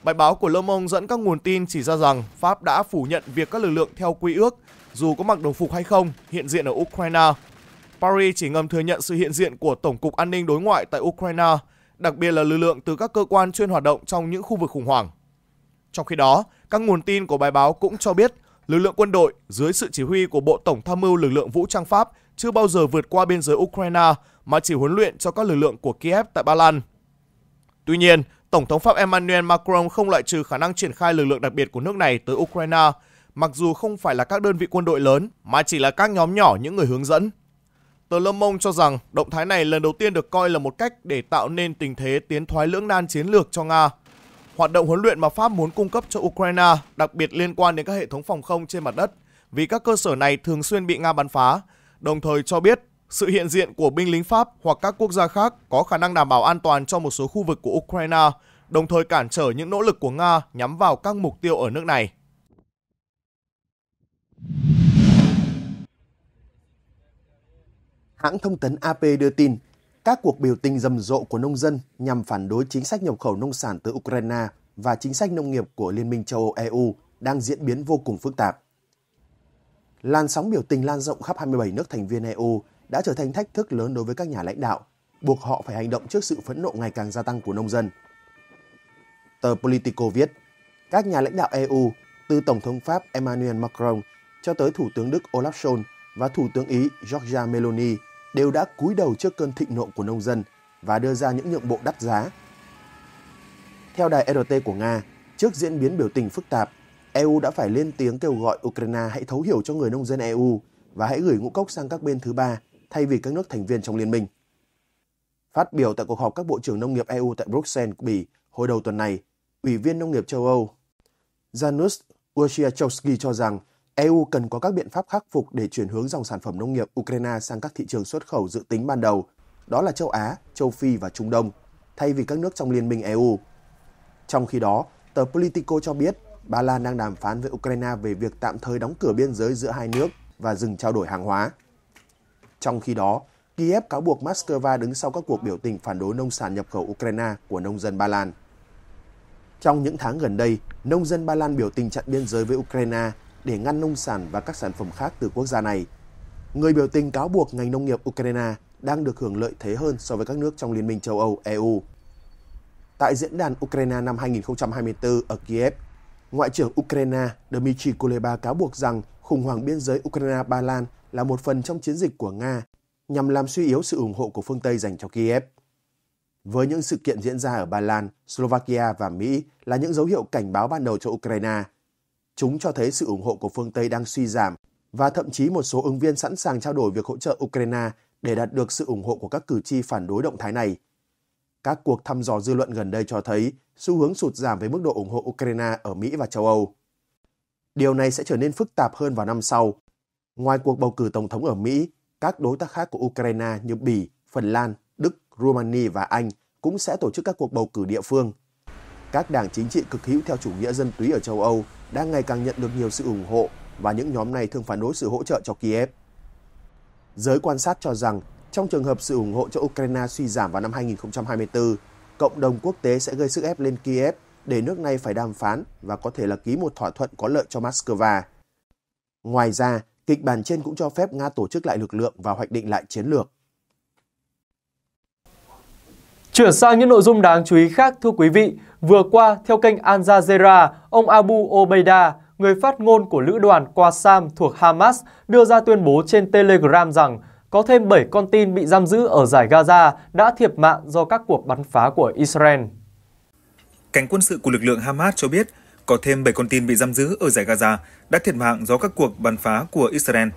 Bài báo của Le Monde dẫn các nguồn tin chỉ ra rằng Pháp đã phủ nhận việc các lực lượng theo quy ước, dù có mặc đồng phục hay không, hiện diện ở Ukraine. Paris chỉ ngầm thừa nhận sự hiện diện của Tổng cục An ninh Đối ngoại tại Ukraine, đặc biệt là lực lượng từ các cơ quan chuyên hoạt động trong những khu vực khủng hoảng. Trong khi đó, các nguồn tin của bài báo cũng cho biết lực lượng quân đội dưới sự chỉ huy của Bộ Tổng tham mưu lực lượng vũ trang Pháp chưa bao giờ vượt qua biên giới Ukraine mà chỉ huấn luyện cho các lực lượng của Kiev tại Ba Lan. Tuy nhiên, Tổng thống Pháp Emmanuel Macron không loại trừ khả năng triển khai lực lượng đặc biệt của nước này tới Ukraine, mặc dù không phải là các đơn vị quân đội lớn mà chỉ là các nhóm nhỏ những người hướng dẫn. Tờ Lâm Mông cho rằng động thái này lần đầu tiên được coi là một cách để tạo nên tình thế tiến thoái lưỡng nan chiến lược cho Nga. Hoạt động huấn luyện mà Pháp muốn cung cấp cho Ukraine đặc biệt liên quan đến các hệ thống phòng không trên mặt đất, vì các cơ sở này thường xuyên bị Nga bắn phá đồng thời cho biết sự hiện diện của binh lính Pháp hoặc các quốc gia khác có khả năng đảm bảo an toàn cho một số khu vực của Ukraine, đồng thời cản trở những nỗ lực của Nga nhắm vào các mục tiêu ở nước này.
Hãng thông tấn AP đưa tin, các cuộc biểu tình rầm rộ của nông dân nhằm phản đối chính sách nhập khẩu nông sản từ Ukraine và chính sách nông nghiệp của Liên minh châu Âu EU đang diễn biến vô cùng phức tạp. Làn sóng biểu tình lan rộng khắp 27 nước thành viên EU đã trở thành thách thức lớn đối với các nhà lãnh đạo, buộc họ phải hành động trước sự phẫn nộ ngày càng gia tăng của nông dân. Tờ Politico viết, các nhà lãnh đạo EU, từ Tổng thống Pháp Emmanuel Macron cho tới Thủ tướng Đức Olaf Scholz và Thủ tướng Ý Giorgia Meloni đều đã cúi đầu trước cơn thịnh nộ của nông dân và đưa ra những nhượng bộ đắt giá. Theo đài e RT của Nga, trước diễn biến biểu tình phức tạp, EU đã phải lên tiếng kêu gọi Ukraine hãy thấu hiểu cho người nông dân EU và hãy gửi ngũ cốc sang các bên thứ ba thay vì các nước thành viên trong liên minh. Phát biểu tại cuộc họp các bộ trưởng nông nghiệp EU tại Bruxelles, Bỉ hồi đầu tuần này, Ủy viên Nông nghiệp châu Âu Janusz Wojciechowski cho rằng EU cần có các biện pháp khắc phục để chuyển hướng dòng sản phẩm nông nghiệp Ukraine sang các thị trường xuất khẩu dự tính ban đầu, đó là châu Á, châu Phi và Trung Đông, thay vì các nước trong Liên minh EU. Trong khi đó, tờ Politico cho biết Ba Lan đang đàm phán với Ukraine về việc tạm thời đóng cửa biên giới giữa hai nước và dừng trao đổi hàng hóa. Trong khi đó, Kiev cáo buộc Moscow đứng sau các cuộc biểu tình phản đối nông sản nhập khẩu Ukraine của nông dân Ba Lan. Trong những tháng gần đây, nông dân Ba Lan biểu tình chặn biên giới với Ukraine để ngăn nông sản và các sản phẩm khác từ quốc gia này. Người biểu tình cáo buộc ngành nông nghiệp Ukraine đang được hưởng lợi thế hơn so với các nước trong Liên minh châu Âu EU. Tại diễn đàn Ukraine năm 2024 ở Kiev, Ngoại trưởng Ukraine Dmitry Kuleba cáo buộc rằng khủng hoảng biên giới Ukraine-Ba Lan là một phần trong chiến dịch của Nga nhằm làm suy yếu sự ủng hộ của phương Tây dành cho Kiev. Với những sự kiện diễn ra ở Ba Lan, Slovakia và Mỹ là những dấu hiệu cảnh báo ban đầu cho Ukraine. Chúng cho thấy sự ủng hộ của phương Tây đang suy giảm và thậm chí một số ứng viên sẵn sàng trao đổi việc hỗ trợ Ukraine để đạt được sự ủng hộ của các cử tri phản đối động thái này – các cuộc thăm dò dư luận gần đây cho thấy xu hướng sụt giảm về mức độ ủng hộ Ukraine ở Mỹ và châu Âu. Điều này sẽ trở nên phức tạp hơn vào năm sau. Ngoài cuộc bầu cử tổng thống ở Mỹ, các đối tác khác của Ukraine như Bỉ, Phần Lan, Đức, Romania và Anh cũng sẽ tổ chức các cuộc bầu cử địa phương. Các đảng chính trị cực hữu theo chủ nghĩa dân túy ở châu Âu đang ngày càng nhận được nhiều sự ủng hộ và những nhóm này thường phản đối sự hỗ trợ cho Kiev. Giới quan sát cho rằng trong trường hợp sự ủng hộ cho Ukraine suy giảm vào năm 2024, cộng đồng quốc tế sẽ gây sức ép lên Kiev để nước này phải đàm phán và có thể là ký một thỏa thuận có lợi cho Moscow. Ngoài ra, kịch bản trên cũng cho phép Nga tổ chức lại lực lượng và hoạch định lại chiến lược. Chuyển
sang những nội dung đáng chú ý khác thưa quý vị, vừa qua theo kênh Al Jazeera, ông Abu Obeida, người phát ngôn của lữ đoàn Qasam thuộc Hamas đưa ra tuyên bố trên Telegram rằng có thêm 7 con tin bị giam giữ ở giải Gaza đã thiệt mạng do các cuộc bắn phá của Israel.
Cảnh quân sự của lực lượng Hamas cho biết có thêm 7 con tin bị giam giữ ở giải Gaza đã thiệt mạng do các cuộc bắn phá của Israel.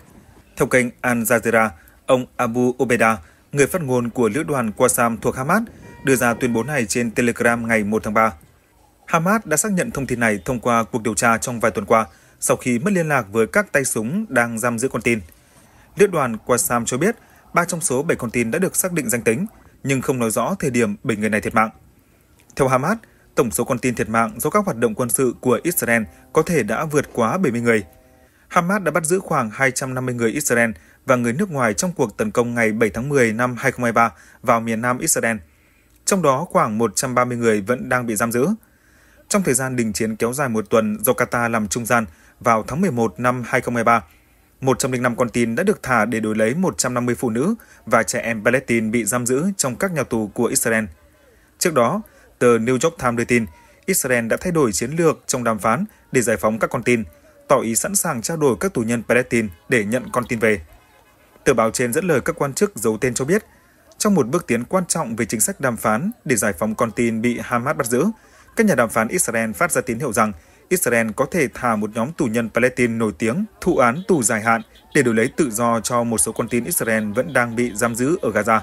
Theo kênh Al Jazeera, ông Abu Obeda, người phát ngôn của lữ đoàn Qassam thuộc Hamas, đưa ra tuyên bố này trên Telegram ngày 1 tháng 3. Hamas đã xác nhận thông tin này thông qua cuộc điều tra trong vài tuần qua, sau khi mất liên lạc với các tay súng đang giam giữ con tin. Liên đoàn Quasam cho biết, ba trong số 7 con tin đã được xác định danh tính, nhưng không nói rõ thời điểm 7 người này thiệt mạng. Theo Hamas, tổng số con tin thiệt mạng do các hoạt động quân sự của Israel có thể đã vượt quá 70 người. Hamas đã bắt giữ khoảng 250 người Israel và người nước ngoài trong cuộc tấn công ngày 7 tháng 10 năm 2023 vào miền nam Israel. Trong đó khoảng 130 người vẫn đang bị giam giữ. Trong thời gian đình chiến kéo dài một tuần do Qatar làm trung gian vào tháng 11 năm 2023, 105 con tin đã được thả để đổi lấy 150 phụ nữ và trẻ em Palestine bị giam giữ trong các nhà tù của Israel. Trước đó, tờ New York Times đưa tin, Israel đã thay đổi chiến lược trong đàm phán để giải phóng các con tin, tỏ ý sẵn sàng trao đổi các tù nhân Palestine để nhận con tin về. Tờ báo trên dẫn lời các quan chức giấu tên cho biết, trong một bước tiến quan trọng về chính sách đàm phán để giải phóng con tin bị Hamas bắt giữ, các nhà đàm phán Israel phát ra tín hiệu rằng – Israel có thể thả một nhóm tù nhân Palestine nổi tiếng thụ án tù dài hạn để đổi lấy tự do cho một số con tin Israel vẫn đang bị giam giữ ở Gaza.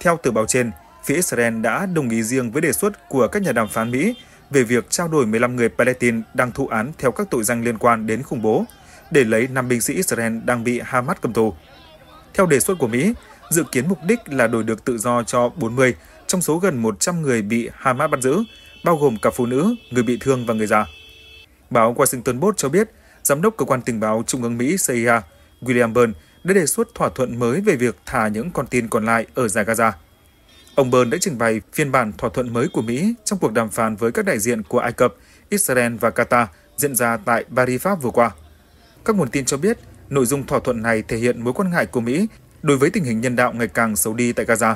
Theo tờ báo trên, phía Israel đã đồng ý riêng với đề xuất của các nhà đàm phán Mỹ về việc trao đổi 15 người Palestine đang thụ án theo các tội danh liên quan đến khủng bố để lấy 5 binh sĩ Israel đang bị Hamas cầm tù. Theo đề xuất của Mỹ, dự kiến mục đích là đổi được tự do cho 40 trong số gần 100 người bị Hamas bắt giữ, bao gồm cả phụ nữ, người bị thương và người già. Báo Washington Post cho biết, Giám đốc Cơ quan Tình báo Trung ương Mỹ CIA William Burn đã đề xuất thỏa thuận mới về việc thả những con tin còn lại ở giải Gaza. Ông Burn đã trình bày phiên bản thỏa thuận mới của Mỹ trong cuộc đàm phán với các đại diện của Ai Cập, Israel và Qatar diễn ra tại Paris, Pháp vừa qua. Các nguồn tin cho biết, nội dung thỏa thuận này thể hiện mối quan ngại của Mỹ đối với tình hình nhân đạo ngày càng xấu đi tại Gaza,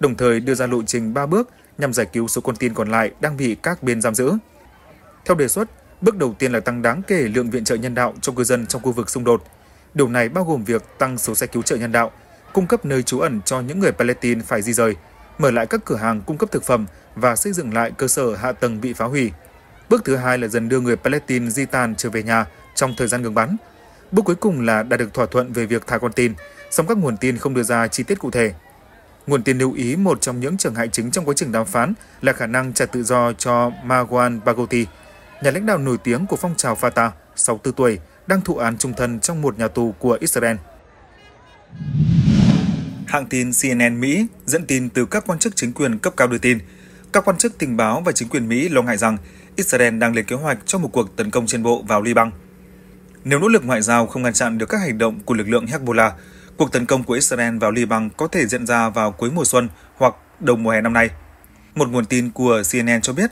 đồng thời đưa ra lộ trình 3 bước nhằm giải cứu số con tin còn lại đang bị các bên giam giữ. Theo đề xuất, Bước đầu tiên là tăng đáng kể lượng viện trợ nhân đạo cho cư dân trong khu vực xung đột. Điều này bao gồm việc tăng số xe cứu trợ nhân đạo, cung cấp nơi trú ẩn cho những người Palestine phải di rời, mở lại các cửa hàng cung cấp thực phẩm và xây dựng lại cơ sở hạ tầng bị phá hủy. Bước thứ hai là dần đưa người Palestine di tản trở về nhà trong thời gian ngừng bắn. Bước cuối cùng là đạt được thỏa thuận về việc thả con tin, song các nguồn tin không đưa ra chi tiết cụ thể. Nguồn tin lưu ý một trong những trở ngại chính trong quá trình đàm phán là khả năng trả tự do cho Marwan Bagoti nhà lãnh đạo nổi tiếng của phong trào Fatah, 64 tuổi, đang thụ án trung thân trong một nhà tù của Israel. Hãng tin CNN Mỹ dẫn tin từ các quan chức chính quyền cấp cao đưa tin, các quan chức tình báo và chính quyền Mỹ lo ngại rằng Israel đang lên kế hoạch cho một cuộc tấn công trên bộ vào Liban. Nếu nỗ lực ngoại giao không ngăn chặn được các hành động của lực lượng Hezbollah, cuộc tấn công của Israel vào Liban có thể diễn ra vào cuối mùa xuân hoặc đầu mùa hè năm nay. Một nguồn tin của CNN cho biết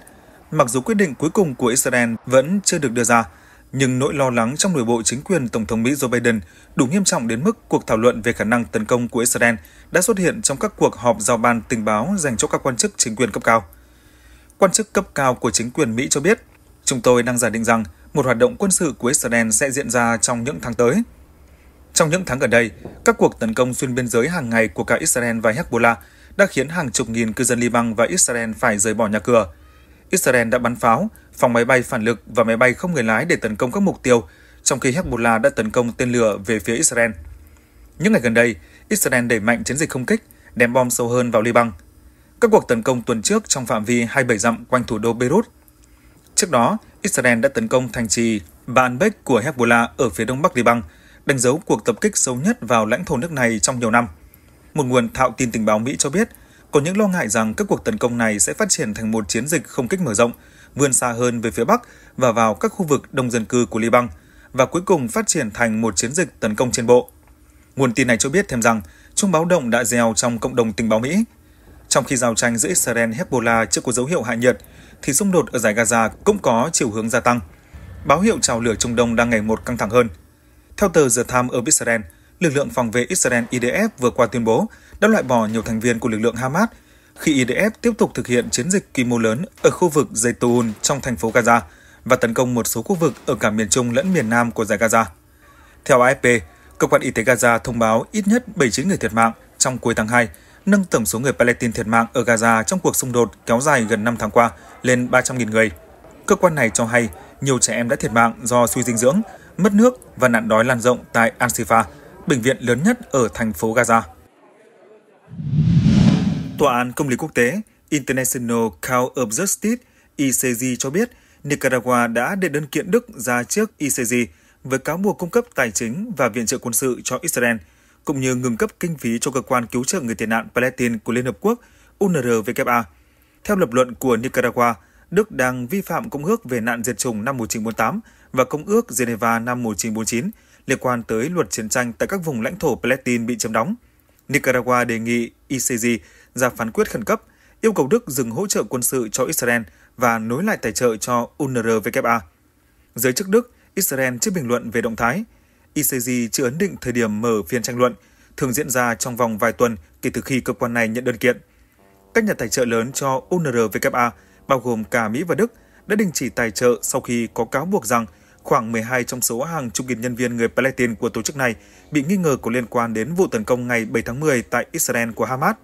mặc dù quyết định cuối cùng của Israel vẫn chưa được đưa ra, nhưng nỗi lo lắng trong nội bộ chính quyền Tổng thống Mỹ Joe Biden đủ nghiêm trọng đến mức cuộc thảo luận về khả năng tấn công của Israel đã xuất hiện trong các cuộc họp giao ban tình báo dành cho các quan chức chính quyền cấp cao. Quan chức cấp cao của chính quyền Mỹ cho biết, chúng tôi đang giả định rằng một hoạt động quân sự của Israel sẽ diễn ra trong những tháng tới. Trong những tháng gần đây, các cuộc tấn công xuyên biên giới hàng ngày của cả Israel và Hezbollah đã khiến hàng chục nghìn cư dân Liban và Israel phải rời bỏ nhà cửa – Israel đã bắn pháo, phòng máy bay phản lực và máy bay không người lái để tấn công các mục tiêu, trong khi Hezbollah đã tấn công tên lửa về phía Israel. Những ngày gần đây, Israel đẩy mạnh chiến dịch không kích, ném bom sâu hơn vào Liban. Các cuộc tấn công tuần trước trong phạm vi 27 dặm quanh thủ đô Beirut. Trước đó, Israel đã tấn công thành trì Baalbek của Hezbollah ở phía đông bắc Liban, đánh dấu cuộc tập kích sâu nhất vào lãnh thổ nước này trong nhiều năm. Một nguồn thạo tin tình báo Mỹ cho biết – có những lo ngại rằng các cuộc tấn công này sẽ phát triển thành một chiến dịch không kích mở rộng, vươn xa hơn về phía Bắc và vào các khu vực đông dân cư của Liban, và cuối cùng phát triển thành một chiến dịch tấn công trên bộ. Nguồn tin này cho biết thêm rằng, chuông báo động đã gieo trong cộng đồng tình báo Mỹ. Trong khi giao tranh giữa Israel và Hezbollah chưa có dấu hiệu hạ nhiệt, thì xung đột ở giải Gaza cũng có chiều hướng gia tăng. Báo hiệu trào lửa Trung Đông đang ngày một căng thẳng hơn. Theo tờ The Times ở Israel, lực lượng phòng vệ Israel IDF vừa qua tuyên bố đã loại bỏ nhiều thành viên của lực lượng Hamas khi IDF tiếp tục thực hiện chiến dịch quy mô lớn ở khu vực Zaytoun trong thành phố Gaza và tấn công một số khu vực ở cả miền Trung lẫn miền Nam của giải Gaza. Theo AFP, Cơ quan Y tế Gaza thông báo ít nhất 79 người thiệt mạng trong cuối tháng 2, nâng tổng số người Palestine thiệt mạng ở Gaza trong cuộc xung đột kéo dài gần 5 tháng qua lên 300.000 người. Cơ quan này cho hay nhiều trẻ em đã thiệt mạng do suy dinh dưỡng, mất nước và nạn đói lan rộng tại Al-Shifa, bệnh viện lớn nhất ở thành phố Gaza. Tòa án Công lý Quốc tế International Court of Justice ICJ cho biết Nicaragua đã đệ đơn kiện Đức ra trước ICJ với cáo buộc cung cấp tài chính và viện trợ quân sự cho Israel, cũng như ngừng cấp kinh phí cho cơ quan cứu trợ người tị nạn Palestine của Liên Hợp Quốc UNRWA. Theo lập luận của Nicaragua, Đức đang vi phạm Công ước về nạn diệt chủng năm 1948 và Công ước Geneva năm 1949 liên quan tới luật chiến tranh tại các vùng lãnh thổ Palestine bị chiếm đóng. Nicaragua đề nghị ICJ e ra phán quyết khẩn cấp yêu cầu Đức dừng hỗ trợ quân sự cho Israel và nối lại tài trợ cho UNRWA. Giới chức Đức, Israel chưa bình luận về động thái. ICJ e chưa ấn định thời điểm mở phiên tranh luận, thường diễn ra trong vòng vài tuần kể từ khi cơ quan này nhận đơn kiện. Các nhà tài trợ lớn cho UNRWA, bao gồm cả Mỹ và Đức, đã đình chỉ tài trợ sau khi có cáo buộc rằng Khoảng 12 trong số hàng chục nghìn nhân viên người Palestine của tổ chức này bị nghi ngờ có liên quan đến vụ tấn công ngày 7 tháng 10 tại Israel của Hamas.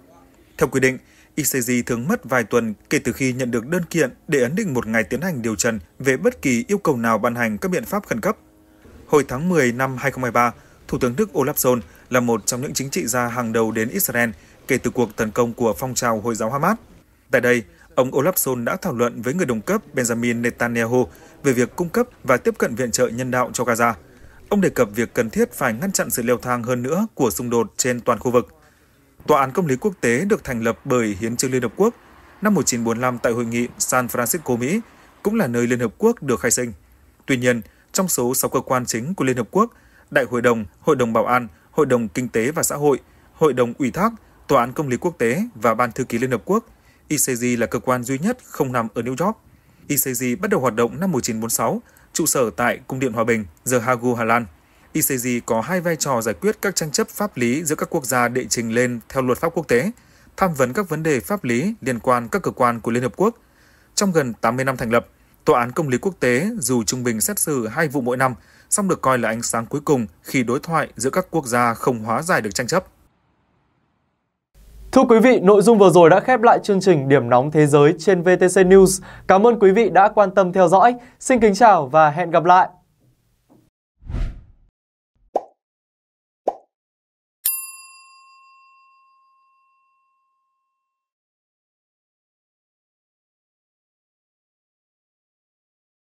Theo quy định, ICJ thường mất vài tuần kể từ khi nhận được đơn kiện để ấn định một ngày tiến hành điều trần về bất kỳ yêu cầu nào ban hành các biện pháp khẩn cấp. Hồi tháng 10 năm 2023, Thủ tướng Đức Olaf Scholz là một trong những chính trị gia hàng đầu đến Israel kể từ cuộc tấn công của phong trào Hồi giáo Hamas. Tại đây, ông Olaf Scholz đã thảo luận với người đồng cấp Benjamin Netanyahu về việc cung cấp và tiếp cận viện trợ nhân đạo cho Gaza. Ông đề cập việc cần thiết phải ngăn chặn sự leo thang hơn nữa của xung đột trên toàn khu vực. Tòa án công lý quốc tế được thành lập bởi Hiến trương Liên Hợp Quốc năm 1945 tại hội nghị San Francisco, Mỹ, cũng là nơi Liên Hợp Quốc được khai sinh. Tuy nhiên, trong số 6 cơ quan chính của Liên Hợp Quốc, Đại hội đồng, Hội đồng Bảo an, Hội đồng Kinh tế và Xã hội, Hội đồng Ủy thác, Tòa án Công lý Quốc tế và Ban Thư ký Liên Hợp Quốc – ICG là cơ quan duy nhất không nằm ở New York. ICG bắt đầu hoạt động năm 1946, trụ sở tại Cung điện Hòa Bình, The Hague, Hà Lan. ICG có hai vai trò giải quyết các tranh chấp pháp lý giữa các quốc gia đệ trình lên theo luật pháp quốc tế, tham vấn các vấn đề pháp lý liên quan các cơ quan của Liên Hợp Quốc. Trong gần 80 năm thành lập, Tòa án Công lý Quốc tế dù trung bình xét xử hai vụ mỗi năm, song được coi là ánh sáng cuối cùng khi đối thoại giữa các quốc gia không hóa giải được tranh chấp.
Thưa quý vị, nội dung vừa rồi đã khép lại chương trình Điểm nóng thế giới trên VTC News. Cảm ơn quý vị đã quan tâm theo dõi. Xin kính chào và hẹn gặp lại.